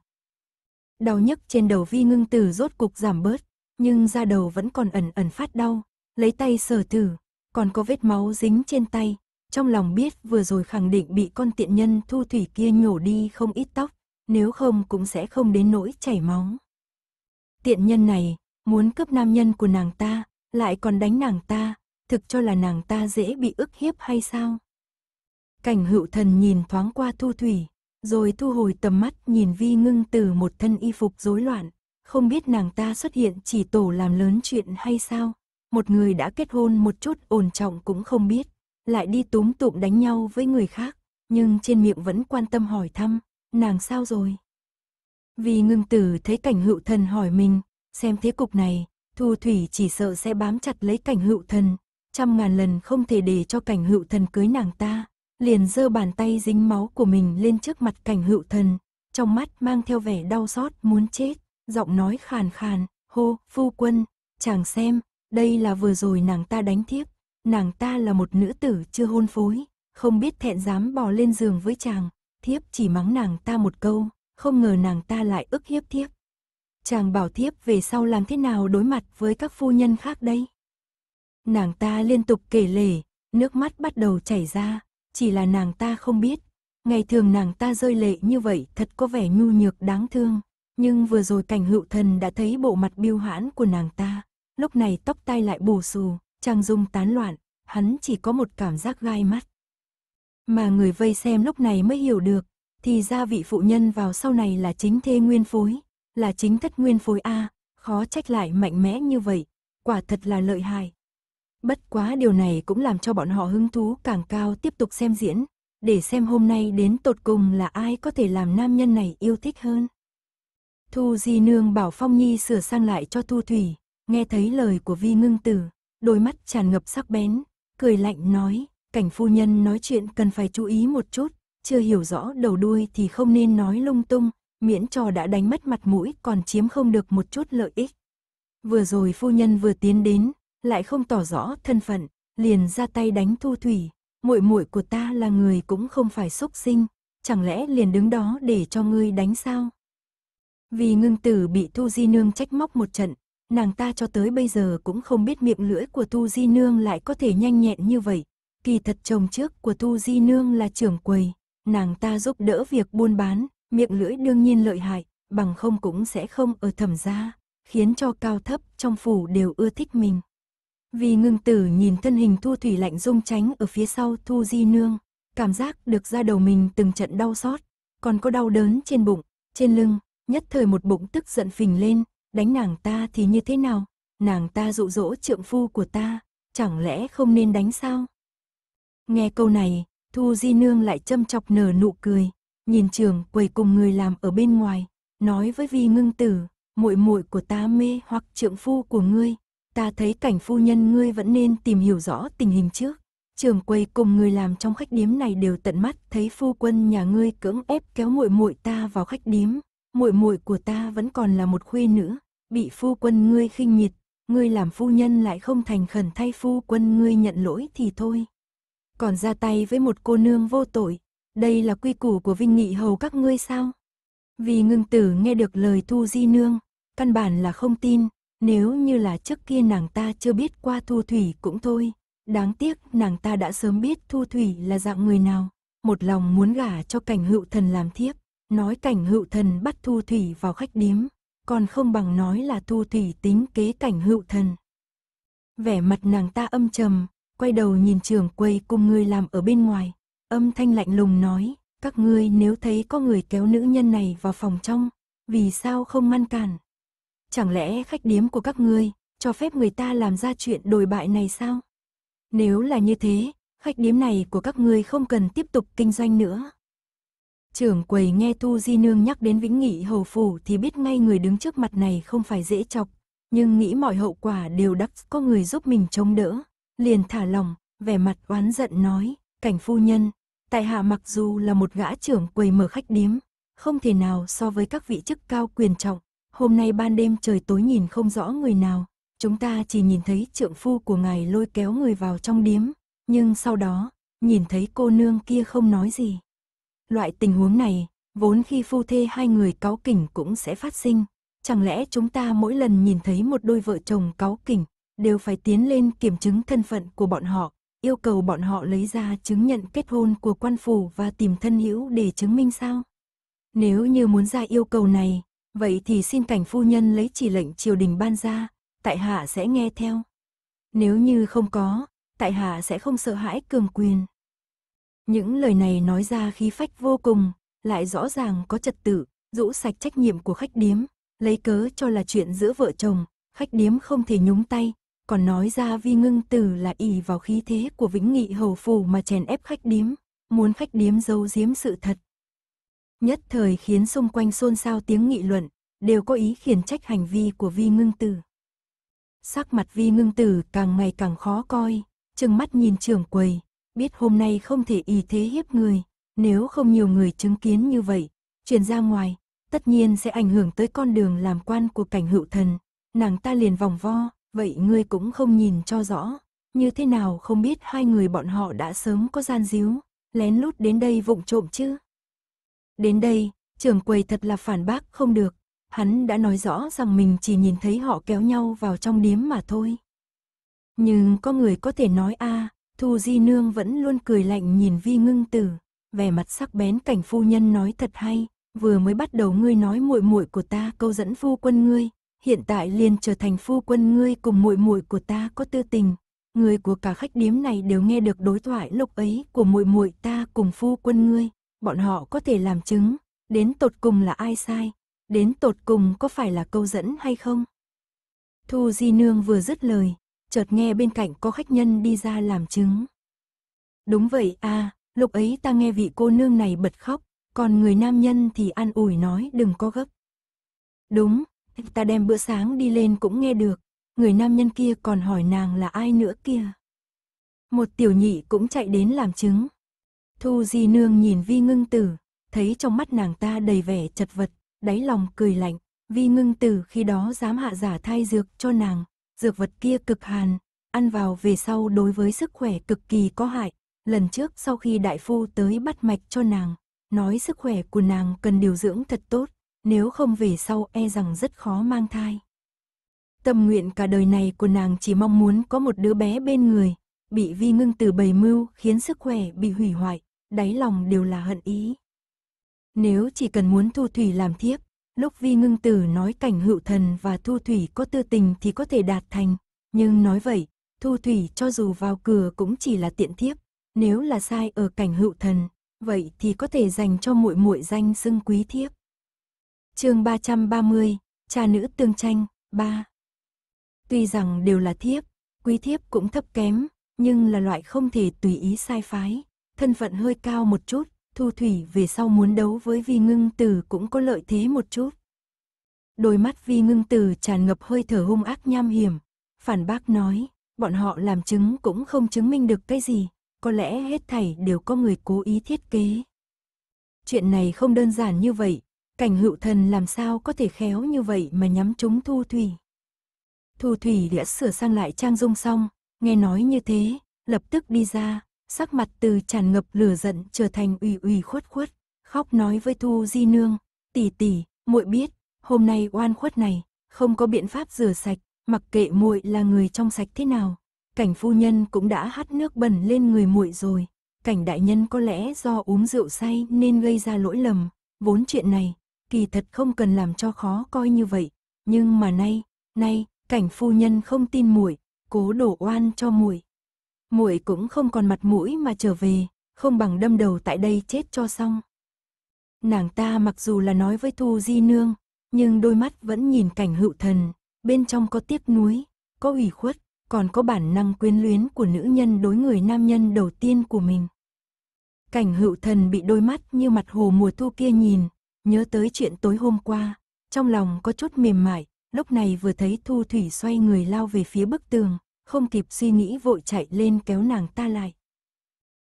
Speaker 1: Đau nhức trên đầu Vi Ngưng Tử rốt cục giảm bớt, nhưng da đầu vẫn còn ẩn ẩn phát đau, lấy tay sờ thử, còn có vết máu dính trên tay, trong lòng biết vừa rồi khẳng định bị con tiện nhân thu thủy kia nhổ đi không ít tóc, nếu không cũng sẽ không đến nỗi chảy máu. Tiện nhân này, muốn cướp nam nhân của nàng ta, lại còn đánh nàng ta, thực cho là nàng ta dễ bị ức hiếp hay sao? Cảnh hữu thần nhìn thoáng qua thu thủy, rồi thu hồi tầm mắt nhìn vi ngưng từ một thân y phục rối loạn, không biết nàng ta xuất hiện chỉ tổ làm lớn chuyện hay sao, một người đã kết hôn một chút ổn trọng cũng không biết, lại đi túm tụm đánh nhau với người khác, nhưng trên miệng vẫn quan tâm hỏi thăm, nàng sao rồi? Vì ngưng tử thấy cảnh hữu thần hỏi mình, xem thế cục này, thu thủy chỉ sợ sẽ bám chặt lấy cảnh hữu thần, trăm ngàn lần không thể để cho cảnh hữu thần cưới nàng ta, liền giơ bàn tay dính máu của mình lên trước mặt cảnh hữu thần, trong mắt mang theo vẻ đau xót muốn chết giọng nói khàn khàn, hô, phu quân, chàng xem, đây là vừa rồi nàng ta đánh thiếp, nàng ta là một nữ tử chưa hôn phối, không biết thẹn dám bò lên giường với chàng, thiếp chỉ mắng nàng ta một câu, không ngờ nàng ta lại ức hiếp thiếp. Chàng bảo thiếp về sau làm thế nào đối mặt với các phu nhân khác đây? Nàng ta liên tục kể lể, nước mắt bắt đầu chảy ra, chỉ là nàng ta không biết, ngày thường nàng ta rơi lệ như vậy thật có vẻ nhu nhược đáng thương. Nhưng vừa rồi cảnh hữu thần đã thấy bộ mặt biêu hãn của nàng ta, lúc này tóc tai lại bù xù, trang dung tán loạn, hắn chỉ có một cảm giác gai mắt. Mà người vây xem lúc này mới hiểu được, thì ra vị phụ nhân vào sau này là chính thê nguyên phối, là chính thất nguyên phối A, khó trách lại mạnh mẽ như vậy, quả thật là lợi hại. Bất quá điều này cũng làm cho bọn họ hứng thú càng cao tiếp tục xem diễn, để xem hôm nay đến tột cùng là ai có thể làm nam nhân này yêu thích hơn. Thu Di Nương bảo Phong Nhi sửa sang lại cho Thu Thủy, nghe thấy lời của Vi Ngưng Tử, đôi mắt tràn ngập sắc bén, cười lạnh nói, cảnh phu nhân nói chuyện cần phải chú ý một chút, chưa hiểu rõ đầu đuôi thì không nên nói lung tung, miễn cho đã đánh mất mặt mũi còn chiếm không được một chút lợi ích. Vừa rồi phu nhân vừa tiến đến, lại không tỏ rõ thân phận, liền ra tay đánh Thu Thủy, muội muội của ta là người cũng không phải xúc sinh, chẳng lẽ liền đứng đó để cho ngươi đánh sao? Vì ngưng tử bị Thu Di Nương trách móc một trận, nàng ta cho tới bây giờ cũng không biết miệng lưỡi của Thu Di Nương lại có thể nhanh nhẹn như vậy. Kỳ thật chồng trước của Thu Di Nương là trưởng quầy, nàng ta giúp đỡ việc buôn bán, miệng lưỡi đương nhiên lợi hại, bằng không cũng sẽ không ở thẩm gia, khiến cho cao thấp trong phủ đều ưa thích mình. Vì ngưng tử nhìn thân hình Thu Thủy lạnh rung tránh ở phía sau Thu Di Nương, cảm giác được ra đầu mình từng trận đau xót, còn có đau đớn trên bụng, trên lưng, nhất thời một bụng tức giận phình lên, đánh nàng ta thì như thế nào, nàng ta dụ dỗ trượng phu của ta, chẳng lẽ không nên đánh sao? Nghe câu này, Thu Di Nương lại châm chọc nở nụ cười, nhìn trường quầy cùng người làm ở bên ngoài, nói với Vi Ngưng Tử, muội muội của ta mê hoặc trượng phu của ngươi, ta thấy cảnh phu nhân ngươi vẫn nên tìm hiểu rõ tình hình trước. Trường quầy cùng người làm trong khách điếm này đều tận mắt thấy phu quân nhà ngươi cưỡng ép kéo muội muội ta vào khách điếm, muội muội của ta vẫn còn là một khuê nữ, bị phu quân ngươi khinh miệt, ngươi làm phu nhân lại không thành khẩn thay phu quân ngươi nhận lỗi thì thôi. Còn ra tay với một cô nương vô tội, đây là quy củ của vinh nghị hầu các ngươi sao? Vì ngưng tử nghe được lời Thu Di Nương, căn bản là không tin, nếu như là trước kia nàng ta chưa biết qua Thu Thủy cũng thôi. Đáng tiếc nàng ta đã sớm biết Thu Thủy là dạng người nào, một lòng muốn gả cho cảnh hữu thần làm thiếp. Nói cảnh hữu thần bắt thu thủy vào khách điếm, còn không bằng nói là thu thủy tính kế cảnh hữu thần. Vẻ mặt nàng ta âm trầm, quay đầu nhìn trường quầy cùng người làm ở bên ngoài, âm thanh lạnh lùng nói, các ngươi nếu thấy có người kéo nữ nhân này vào phòng trong, vì sao không ngăn cản? Chẳng lẽ khách điếm của các ngươi cho phép người ta làm ra chuyện đồi bại này sao? Nếu là như thế, khách điếm này của các ngươi không cần tiếp tục kinh doanh nữa. Trưởng quầy nghe Tu Di Nương nhắc đến Vĩnh Nghị Hầu Phủ thì biết ngay người đứng trước mặt này không phải dễ chọc, nhưng nghĩ mọi hậu quả đều đắc có người giúp mình chống đỡ, liền thả lòng, vẻ mặt oán giận nói, cảnh phu nhân, tại hạ mặc dù là một gã trưởng quầy mở khách điếm, không thể nào so với các vị chức cao quyền trọng, hôm nay ban đêm trời tối nhìn không rõ người nào, chúng ta chỉ nhìn thấy trượng phu của ngài lôi kéo người vào trong điếm, nhưng sau đó, nhìn thấy cô nương kia không nói gì, Loại tình huống này, vốn khi phu thê hai người cáu kỉnh cũng sẽ phát sinh. Chẳng lẽ chúng ta mỗi lần nhìn thấy một đôi vợ chồng cáu kỉnh, đều phải tiến lên kiểm chứng thân phận của bọn họ, yêu cầu bọn họ lấy ra chứng nhận kết hôn của quan phủ và tìm thân hữu để chứng minh sao? Nếu như muốn ra yêu cầu này, vậy thì xin cảnh phu nhân lấy chỉ lệnh triều đình ban ra, tại hạ sẽ nghe theo. Nếu như không có, tại hạ sẽ không sợ hãi cường quyền. Những lời này nói ra khí phách vô cùng, lại rõ ràng có trật tự, rũ sạch trách nhiệm của khách điếm, lấy cớ cho là chuyện giữa vợ chồng, khách điếm không thể nhúng tay, còn nói ra vi ngưng từ là ỷ vào khí thế của vĩnh nghị hầu phù mà chèn ép khách điếm, muốn khách điếm giấu giếm sự thật. Nhất thời khiến xung quanh xôn xao tiếng nghị luận, đều có ý khiển trách hành vi của vi ngưng tử. Sắc mặt vi ngưng tử càng ngày càng khó coi, chừng mắt nhìn trưởng quầy, biết hôm nay không thể y thế hiếp người, nếu không nhiều người chứng kiến như vậy, truyền ra ngoài, tất nhiên sẽ ảnh hưởng tới con đường làm quan của cảnh hữu thần. Nàng ta liền vòng vo, vậy ngươi cũng không nhìn cho rõ, như thế nào không biết hai người bọn họ đã sớm có gian díu, lén lút đến đây vụng trộm chứ. Đến đây, trưởng quầy thật là phản bác không được, hắn đã nói rõ rằng mình chỉ nhìn thấy họ kéo nhau vào trong điếm mà thôi. Nhưng có người có thể nói a à, Thu Di Nương vẫn luôn cười lạnh nhìn Vi Ngưng Tử, vẻ mặt sắc bén cảnh phu nhân nói thật hay, vừa mới bắt đầu ngươi nói muội muội của ta câu dẫn phu quân ngươi, hiện tại liền trở thành phu quân ngươi cùng muội muội của ta có tư tình. Người của cả khách điếm này đều nghe được đối thoại lúc ấy của muội muội ta cùng phu quân ngươi, bọn họ có thể làm chứng, đến tột cùng là ai sai, đến tột cùng có phải là câu dẫn hay không. Thu Di Nương vừa dứt lời, chợt nghe bên cạnh có khách nhân đi ra làm chứng. Đúng vậy a à, lúc ấy ta nghe vị cô nương này bật khóc, còn người nam nhân thì an ủi nói đừng có gấp. Đúng, ta đem bữa sáng đi lên cũng nghe được, người nam nhân kia còn hỏi nàng là ai nữa kia. Một tiểu nhị cũng chạy đến làm chứng. Thu Di Nương nhìn Vi Ngưng Tử, thấy trong mắt nàng ta đầy vẻ chật vật, đáy lòng cười lạnh. Vi Ngưng Tử khi đó dám hạ giả thai dược cho nàng, dược vật kia cực hàn, ăn vào về sau đối với sức khỏe cực kỳ có hại. Lần trước sau khi đại phu tới bắt mạch cho nàng, nói sức khỏe của nàng cần điều dưỡng thật tốt, nếu không về sau e rằng rất khó mang thai. Tâm nguyện cả đời này của nàng chỉ mong muốn có một đứa bé bên người, bị vi ngưng từ bầy mưu khiến sức khỏe bị hủy hoại, đáy lòng đều là hận ý. Nếu chỉ cần muốn thu thủy làm thiếp, Lúc vi ngưng tử nói cảnh hữu thần và thu thủy có tư tình thì có thể đạt thành. Nhưng nói vậy, thu thủy cho dù vào cửa cũng chỉ là tiện thiếp. Nếu là sai ở cảnh hữu thần, vậy thì có thể dành cho muội muội danh xưng quý thiếp. chương 330, cha nữ tương tranh, 3. Tuy rằng đều là thiếp, quý thiếp cũng thấp kém, nhưng là loại không thể tùy ý sai phái, thân phận hơi cao một chút, thu thủy về sau muốn đấu với vi ngưng tử cũng có lợi thế một chút. Đôi mắt vi ngưng tử tràn ngập hơi thở hung ác nham hiểm, phản bác nói, bọn họ làm chứng cũng không chứng minh được cái gì, có lẽ hết thảy đều có người cố ý thiết kế. Chuyện này không đơn giản như vậy, cảnh hữu thần làm sao có thể khéo như vậy mà nhắm trúng thu thủy. Thu thủy đã sửa sang lại trang dung xong, nghe nói như thế, lập tức đi ra, sắc mặt từ tràn ngập lửa giận trở thành ủy ủy khuất khuất, khóc nói với Thu Di Nương, tỷ tỷ, muội biết, hôm nay oan khuất này, không có biện pháp rửa sạch, mặc kệ muội là người trong sạch thế nào, cảnh phu nhân cũng đã hắt nước bẩn lên người muội rồi, cảnh đại nhân có lẽ do uống rượu say nên gây ra lỗi lầm, vốn chuyện này, kỳ thật không cần làm cho khó coi như vậy, nhưng mà nay, nay, cảnh phu nhân không tin muội, cố đổ oan cho muội muội cũng không còn mặt mũi mà trở về, không bằng đâm đầu tại đây chết cho xong. Nàng ta mặc dù là nói với Thu Di Nương, nhưng đôi mắt vẫn nhìn cảnh hữu thần, bên trong có tiếc nuối, có ủy khuất, còn có bản năng quyến luyến của nữ nhân đối người nam nhân đầu tiên của mình. Cảnh hữu thần bị đôi mắt như mặt hồ mùa thu kia nhìn, nhớ tới chuyện tối hôm qua, trong lòng có chút mềm mại, lúc này vừa thấy Thu Thủy xoay người lao về phía bức tường, không kịp suy nghĩ vội chạy lên kéo nàng ta lại.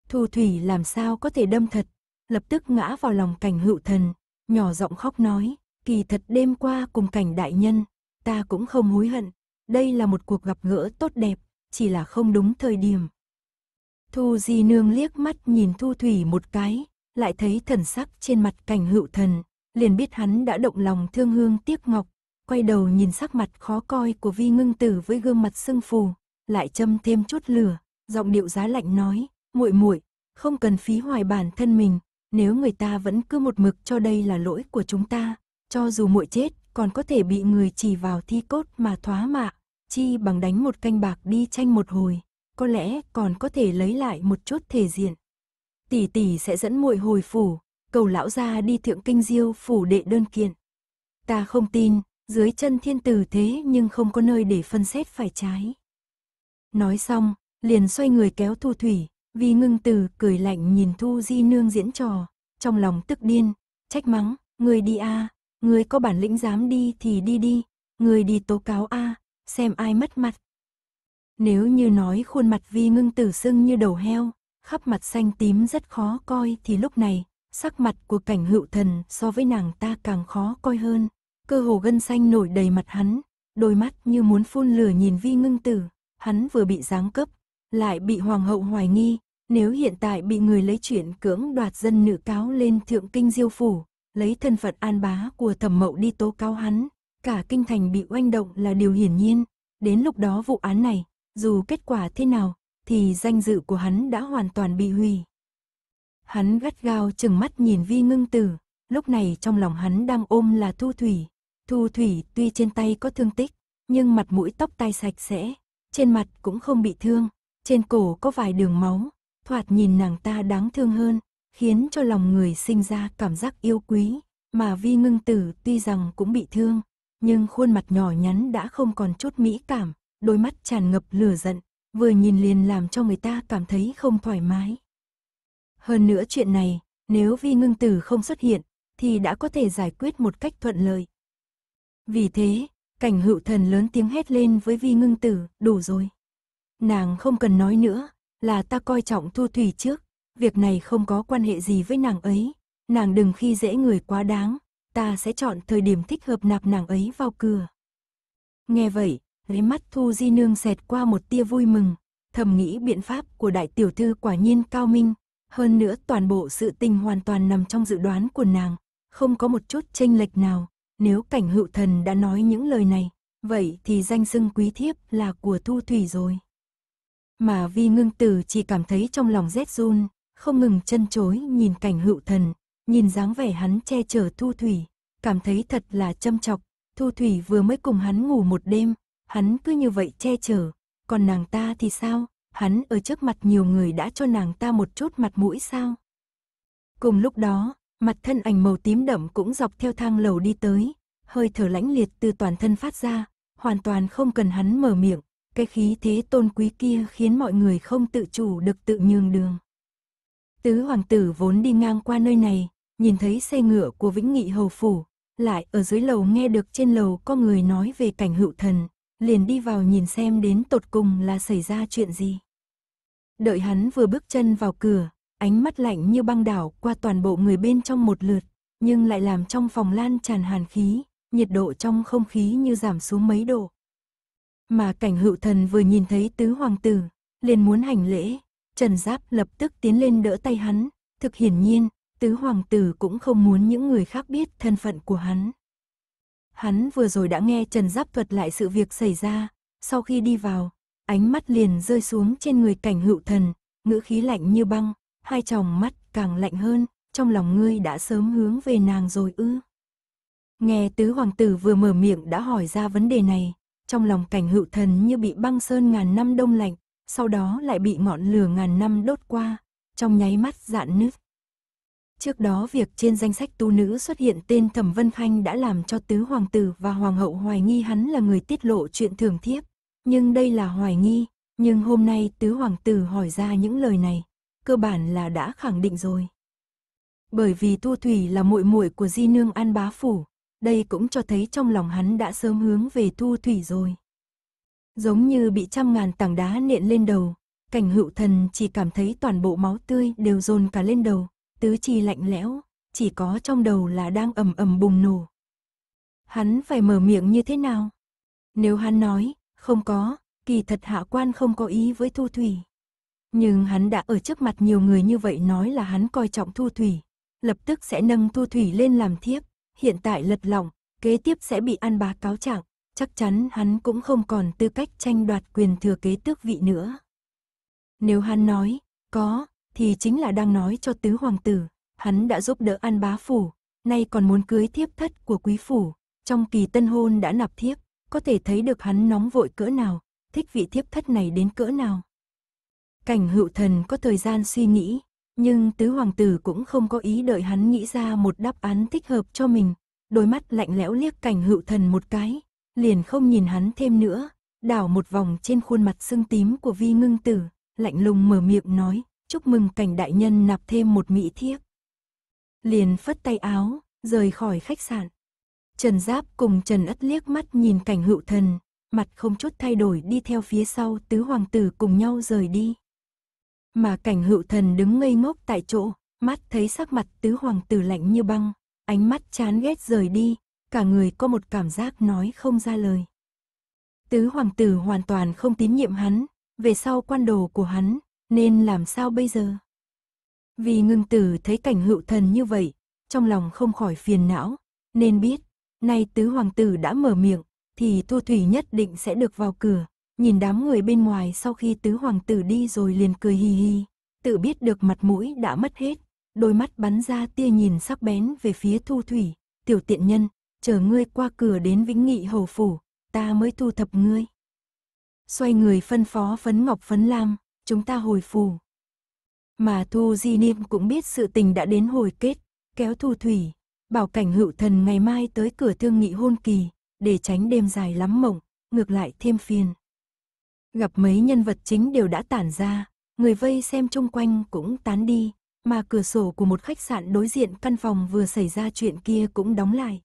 Speaker 1: Thu Thủy làm sao có thể đâm thật, lập tức ngã vào lòng cảnh hữu thần, nhỏ giọng khóc nói, kỳ thật đêm qua cùng cảnh đại nhân, ta cũng không hối hận, đây là một cuộc gặp gỡ tốt đẹp, chỉ là không đúng thời điểm. Thu Di Nương liếc mắt nhìn Thu Thủy một cái, lại thấy thần sắc trên mặt cảnh hữu thần, liền biết hắn đã động lòng thương hương tiếc ngọc, quay đầu nhìn sắc mặt khó coi của Vi Ngưng Tử với gương mặt sưng phù, lại châm thêm chút lửa, giọng điệu giá lạnh nói, muội muội, không cần phí hoài bản thân mình, nếu người ta vẫn cứ một mực cho đây là lỗi của chúng ta, cho dù muội chết, còn có thể bị người chỉ vào thi cốt mà thoá mạ, chi bằng đánh một canh bạc đi tranh một hồi, có lẽ còn có thể lấy lại một chút thể diện. Tỷ tỷ sẽ dẫn muội hồi phủ, cầu lão gia đi thượng kinh diêu phủ đệ đơn kiện. Ta không tin, dưới chân thiên tử thế nhưng không có nơi để phân xét phải trái. Nói xong, liền xoay người kéo Thu Thủy, vì ngưng từ cười lạnh nhìn Thu Di Nương diễn trò, trong lòng tức điên, trách mắng, người đi a, người có bản lĩnh dám đi thì đi đi, người đi tố cáo a, xem ai mất mặt. Nếu như nói khuôn mặt vi ngưng tử sưng như đầu heo, khắp mặt xanh tím rất khó coi thì lúc này, sắc mặt của cảnh hữu thần so với nàng ta càng khó coi hơn, cơ hồ gân xanh nổi đầy mặt hắn, đôi mắt như muốn phun lửa nhìn vi ngưng tử, hắn vừa bị giáng cấp, lại bị hoàng hậu hoài nghi, nếu hiện tại bị người lấy chuyện cưỡng đoạt dân nữ cáo lên thượng kinh diêu phủ, lấy thân phận an bá của thẩm mậu đi tố cáo hắn, cả kinh thành bị oanh động là điều hiển nhiên, đến lúc đó vụ án này, dù kết quả thế nào, thì danh dự của hắn đã hoàn toàn bị hủy. Hắn gắt gao chừng mắt nhìn vi ngưng tử, lúc này trong lòng hắn đang ôm là thu thủy. Thu thủy tuy trên tay có thương tích, nhưng mặt mũi tóc tai sạch sẽ, trên mặt cũng không bị thương, trên cổ có vài đường máu, thoạt nhìn nàng ta đáng thương hơn, khiến cho lòng người sinh ra cảm giác yêu quý, mà vi ngưng tử tuy rằng cũng bị thương, nhưng khuôn mặt nhỏ nhắn đã không còn chút mỹ cảm, đôi mắt tràn ngập lửa giận, vừa nhìn liền làm cho người ta cảm thấy không thoải mái. Hơn nữa chuyện này, nếu vi ngưng tử không xuất hiện, thì đã có thể giải quyết một cách thuận lợi. Vì thế, Cảnh hữu thần lớn tiếng hét lên với vi ngưng tử, đủ rồi. Nàng không cần nói nữa, là ta coi trọng thu thủy trước, việc này không có quan hệ gì với nàng ấy, nàng đừng khi dễ người quá đáng, ta sẽ chọn thời điểm thích hợp nạp nàng ấy vào cửa. Nghe vậy, lấy mắt Thu Di Nương xẹt qua một tia vui mừng, thầm nghĩ biện pháp của đại tiểu thư quả nhiên cao minh, hơn nữa toàn bộ sự tình hoàn toàn nằm trong dự đoán của nàng, không có một chút tranh lệch nào, nếu cảnh hữu thần đã nói những lời này, vậy thì danh xưng quý thiếp là của thu thủy rồi. Mà vi ngưng tử chỉ cảm thấy trong lòng rét run, không ngừng chân chối nhìn cảnh hữu thần, nhìn dáng vẻ hắn che chở thu thủy, cảm thấy thật là châm chọc, thu thủy vừa mới cùng hắn ngủ một đêm, hắn cứ như vậy che chở, còn nàng ta thì sao, hắn ở trước mặt nhiều người đã cho nàng ta một chút mặt mũi sao. Cùng lúc đó, Mặt thân ảnh màu tím đậm cũng dọc theo thang lầu đi tới, hơi thở lãnh liệt từ toàn thân phát ra, hoàn toàn không cần hắn mở miệng, cái khí thế tôn quý kia khiến mọi người không tự chủ được tự nhường đường. Tứ hoàng tử vốn đi ngang qua nơi này, nhìn thấy xe ngựa của Vĩnh Nghị hầu phủ, lại ở dưới lầu nghe được trên lầu có người nói về cảnh hữu thần, liền đi vào nhìn xem đến tột cùng là xảy ra chuyện gì. Đợi hắn vừa bước chân vào cửa, ánh mắt lạnh như băng đảo qua toàn bộ người bên trong một lượt, nhưng lại làm trong phòng lan tràn hàn khí, nhiệt độ trong không khí như giảm xuống mấy độ. Mà cảnh hữu thần vừa nhìn thấy tứ hoàng tử, liền muốn hành lễ, Trần Giáp lập tức tiến lên đỡ tay hắn, thực hiển nhiên, tứ hoàng tử cũng không muốn những người khác biết thân phận của hắn. Hắn vừa rồi đã nghe Trần Giáp thuật lại sự việc xảy ra, sau khi đi vào, ánh mắt liền rơi xuống trên người cảnh hữu thần, ngữ khí lạnh như băng, hai tròng mắt càng lạnh hơn, trong lòng ngươi đã sớm hướng về nàng rồi ư. Nghe tứ hoàng tử vừa mở miệng đã hỏi ra vấn đề này, trong lòng cảnh hữu thần như bị băng sơn ngàn năm đông lạnh, sau đó lại bị ngọn lửa ngàn năm đốt qua, trong nháy mắt dạn nứt. Trước đó việc trên danh sách tu nữ xuất hiện tên Thẩm Vân Khanh đã làm cho tứ hoàng tử và hoàng hậu hoài nghi hắn là người tiết lộ chuyện thường thiếp. Nhưng đây là hoài nghi, nhưng hôm nay tứ hoàng tử hỏi ra những lời này, cơ bản là đã khẳng định rồi. Bởi vì Thu Thủy là muội muội của Di Nương An Bá Phủ, đây cũng cho thấy trong lòng hắn đã sớm hướng về Thu Thủy rồi. Giống như bị trăm ngàn tảng đá nện lên đầu, cảnh hữu thần chỉ cảm thấy toàn bộ máu tươi đều dồn cả lên đầu, tứ chi lạnh lẽo, chỉ có trong đầu là đang ầm ầm bùng nổ. Hắn phải mở miệng như thế nào? Nếu hắn nói, không có, kỳ thật hạ quan không có ý với Thu Thủy. Nhưng hắn đã ở trước mặt nhiều người như vậy nói là hắn coi trọng Thu Thủy, lập tức sẽ nâng Thu Thủy lên làm thiếp, hiện tại lật lỏng, kế tiếp sẽ bị An Bá cáo trạng, chắc chắn hắn cũng không còn tư cách tranh đoạt quyền thừa kế tước vị nữa. Nếu hắn nói, có, thì chính là đang nói cho tứ hoàng tử, hắn đã giúp đỡ An Bá Phủ, nay còn muốn cưới thiếp thất của quý phủ, trong kỳ tân hôn đã nạp thiếp, có thể thấy được hắn nóng vội cỡ nào, thích vị thiếp thất này đến cỡ nào. Cảnh hữu thần có thời gian suy nghĩ, nhưng tứ hoàng tử cũng không có ý đợi hắn nghĩ ra một đáp án thích hợp cho mình. Đôi mắt lạnh lẽo liếc cảnh hữu thần một cái, liền không nhìn hắn thêm nữa, đảo một vòng trên khuôn mặt sưng tím của vi ngưng tử, lạnh lùng mở miệng nói, chúc mừng cảnh đại nhân nạp thêm một mỹ thiếp. Liền phất tay áo, rời khỏi khách sạn. Trần Giáp cùng Trần Ất liếc mắt nhìn cảnh hữu thần, mặt không chút thay đổi đi theo phía sau tứ hoàng tử cùng nhau rời đi. Mà cảnh hữu thần đứng ngây ngốc tại chỗ, mắt thấy sắc mặt tứ hoàng tử lạnh như băng, ánh mắt chán ghét rời đi, cả người có một cảm giác nói không ra lời. Tứ hoàng tử hoàn toàn không tín nhiệm hắn, về sau quan đồ của hắn, nên làm sao bây giờ? Vì ngưng tử thấy cảnh hữu thần như vậy, trong lòng không khỏi phiền não, nên biết, nay tứ hoàng tử đã mở miệng, thì Tô Thủy nhất định sẽ được vào cửa, nhìn đám người bên ngoài sau khi tứ hoàng tử đi rồi liền cười hì hì, tự biết được mặt mũi đã mất hết, đôi mắt bắn ra tia nhìn sắc bén về phía thu thủy, tiểu tiện nhân, chờ ngươi qua cửa đến vĩnh nghị hầu phủ, ta mới thu thập ngươi. Xoay người phân phó phấn ngọc phấn lam, chúng ta hồi phủ. Mà Thu Di Niêm cũng biết sự tình đã đến hồi kết, kéo Thu Thủy, bảo cảnh hữu thần ngày mai tới cửa thương nghị hôn kỳ, để tránh đêm dài lắm mộng, ngược lại thêm phiền. Gặp mấy nhân vật chính đều đã tản ra, người vây xem chung quanh cũng tán đi, mà cửa sổ của một khách sạn đối diện căn phòng vừa xảy ra chuyện kia cũng đóng lại.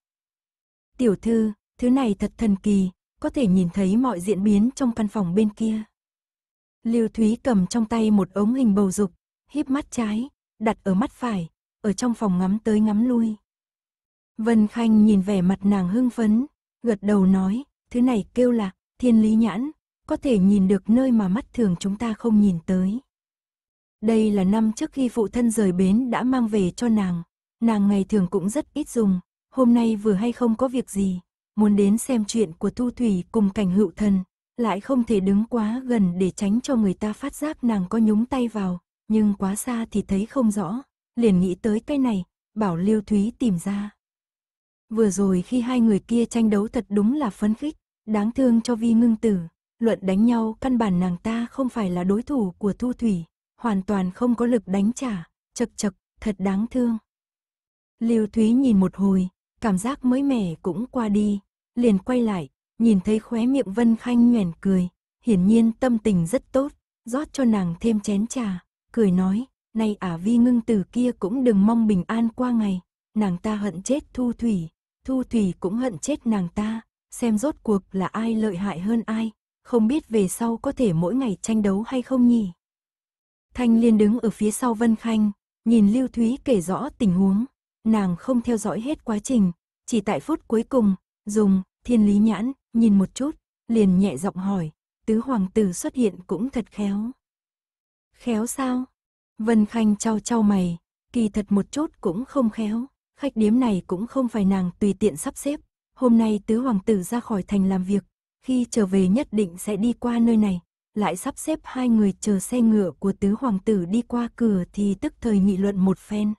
Speaker 1: Tiểu thư, thứ này thật thần kỳ, có thể nhìn thấy mọi diễn biến trong căn phòng bên kia. Lưu Thúy cầm trong tay một ống hình bầu dục, híp mắt trái, đặt ở mắt phải, ở trong phòng ngắm tới ngắm lui. Vân Khanh nhìn vẻ mặt nàng hưng phấn, gật đầu nói, thứ này kêu là thiên lý nhãn có thể nhìn được nơi mà mắt thường chúng ta không nhìn tới. Đây là năm trước khi phụ thân rời bến đã mang về cho nàng, nàng ngày thường cũng rất ít dùng, hôm nay vừa hay không có việc gì, muốn đến xem chuyện của Thu Thủy cùng cảnh hữu thần, lại không thể đứng quá gần để tránh cho người ta phát giác nàng có nhúng tay vào, nhưng quá xa thì thấy không rõ, liền nghĩ tới cái này, bảo Lưu Thúy tìm ra. Vừa rồi khi hai người kia tranh đấu thật đúng là phấn khích, đáng thương cho Vi Ngưng Tử. Luận đánh nhau căn bản nàng ta không phải là đối thủ của Thu Thủy, hoàn toàn không có lực đánh trả, chật chật, thật đáng thương. Lưu Thúy nhìn một hồi, cảm giác mới mẻ cũng qua đi, liền quay lại, nhìn thấy khóe miệng Vân Khanh nhoẻn cười, hiển nhiên tâm tình rất tốt, rót cho nàng thêm chén trà, cười nói, nay ả vi ngưng tử kia cũng đừng mong bình an qua ngày, nàng ta hận chết Thu Thủy, Thu Thủy cũng hận chết nàng ta, xem rốt cuộc là ai lợi hại hơn ai, không biết về sau có thể mỗi ngày tranh đấu hay không nhỉ? Thanh Liên đứng ở phía sau Vân Khanh, nhìn Lưu Thúy kể rõ tình huống, nàng không theo dõi hết quá trình, chỉ tại phút cuối cùng, dùng thiên lý nhãn, nhìn một chút, liền nhẹ giọng hỏi, tứ hoàng tử xuất hiện cũng thật khéo. Khéo sao? Vân Khanh trao trao mày, kỳ thật một chút cũng không khéo, khách điếm này cũng không phải nàng tùy tiện sắp xếp. Hôm nay tứ hoàng tử ra khỏi thành làm việc, khi trở về nhất định sẽ đi qua nơi này, lại sắp xếp hai người chờ xe ngựa của tứ hoàng tử đi qua cửa thì tức thời nghị luận một phen.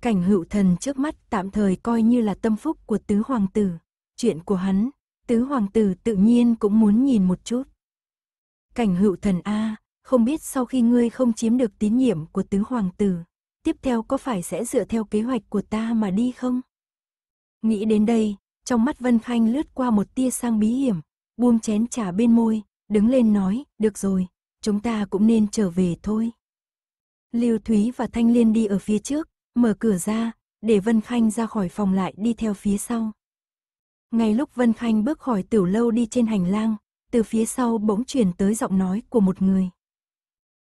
Speaker 1: Cảnh hữu thần trước mắt tạm thời coi như là tâm phúc của tứ hoàng tử, chuyện của hắn, tứ hoàng tử tự nhiên cũng muốn nhìn một chút. Cảnh hữu thần A, không biết sau khi ngươi không chiếm được tín nhiệm của tứ hoàng tử, tiếp theo có phải sẽ dựa theo kế hoạch của ta mà đi không? Nghĩ đến đây, trong mắt Vân Khanh lướt qua một tia sang bí hiểm, buông chén trà bên môi, đứng lên nói, được rồi, chúng ta cũng nên trở về thôi. Lưu Thúy và Thanh Liên đi ở phía trước, mở cửa ra, để Vân Khanh ra khỏi phòng lại đi theo phía sau. Ngay lúc Vân Khanh bước khỏi tiểu lâu đi trên hành lang, từ phía sau bỗng truyền tới giọng nói của một người.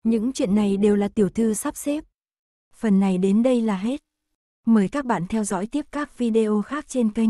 Speaker 1: Những chuyện này đều là tiểu thư sắp xếp. Phần này đến đây là hết. Mời các bạn theo dõi tiếp các video khác trên kênh.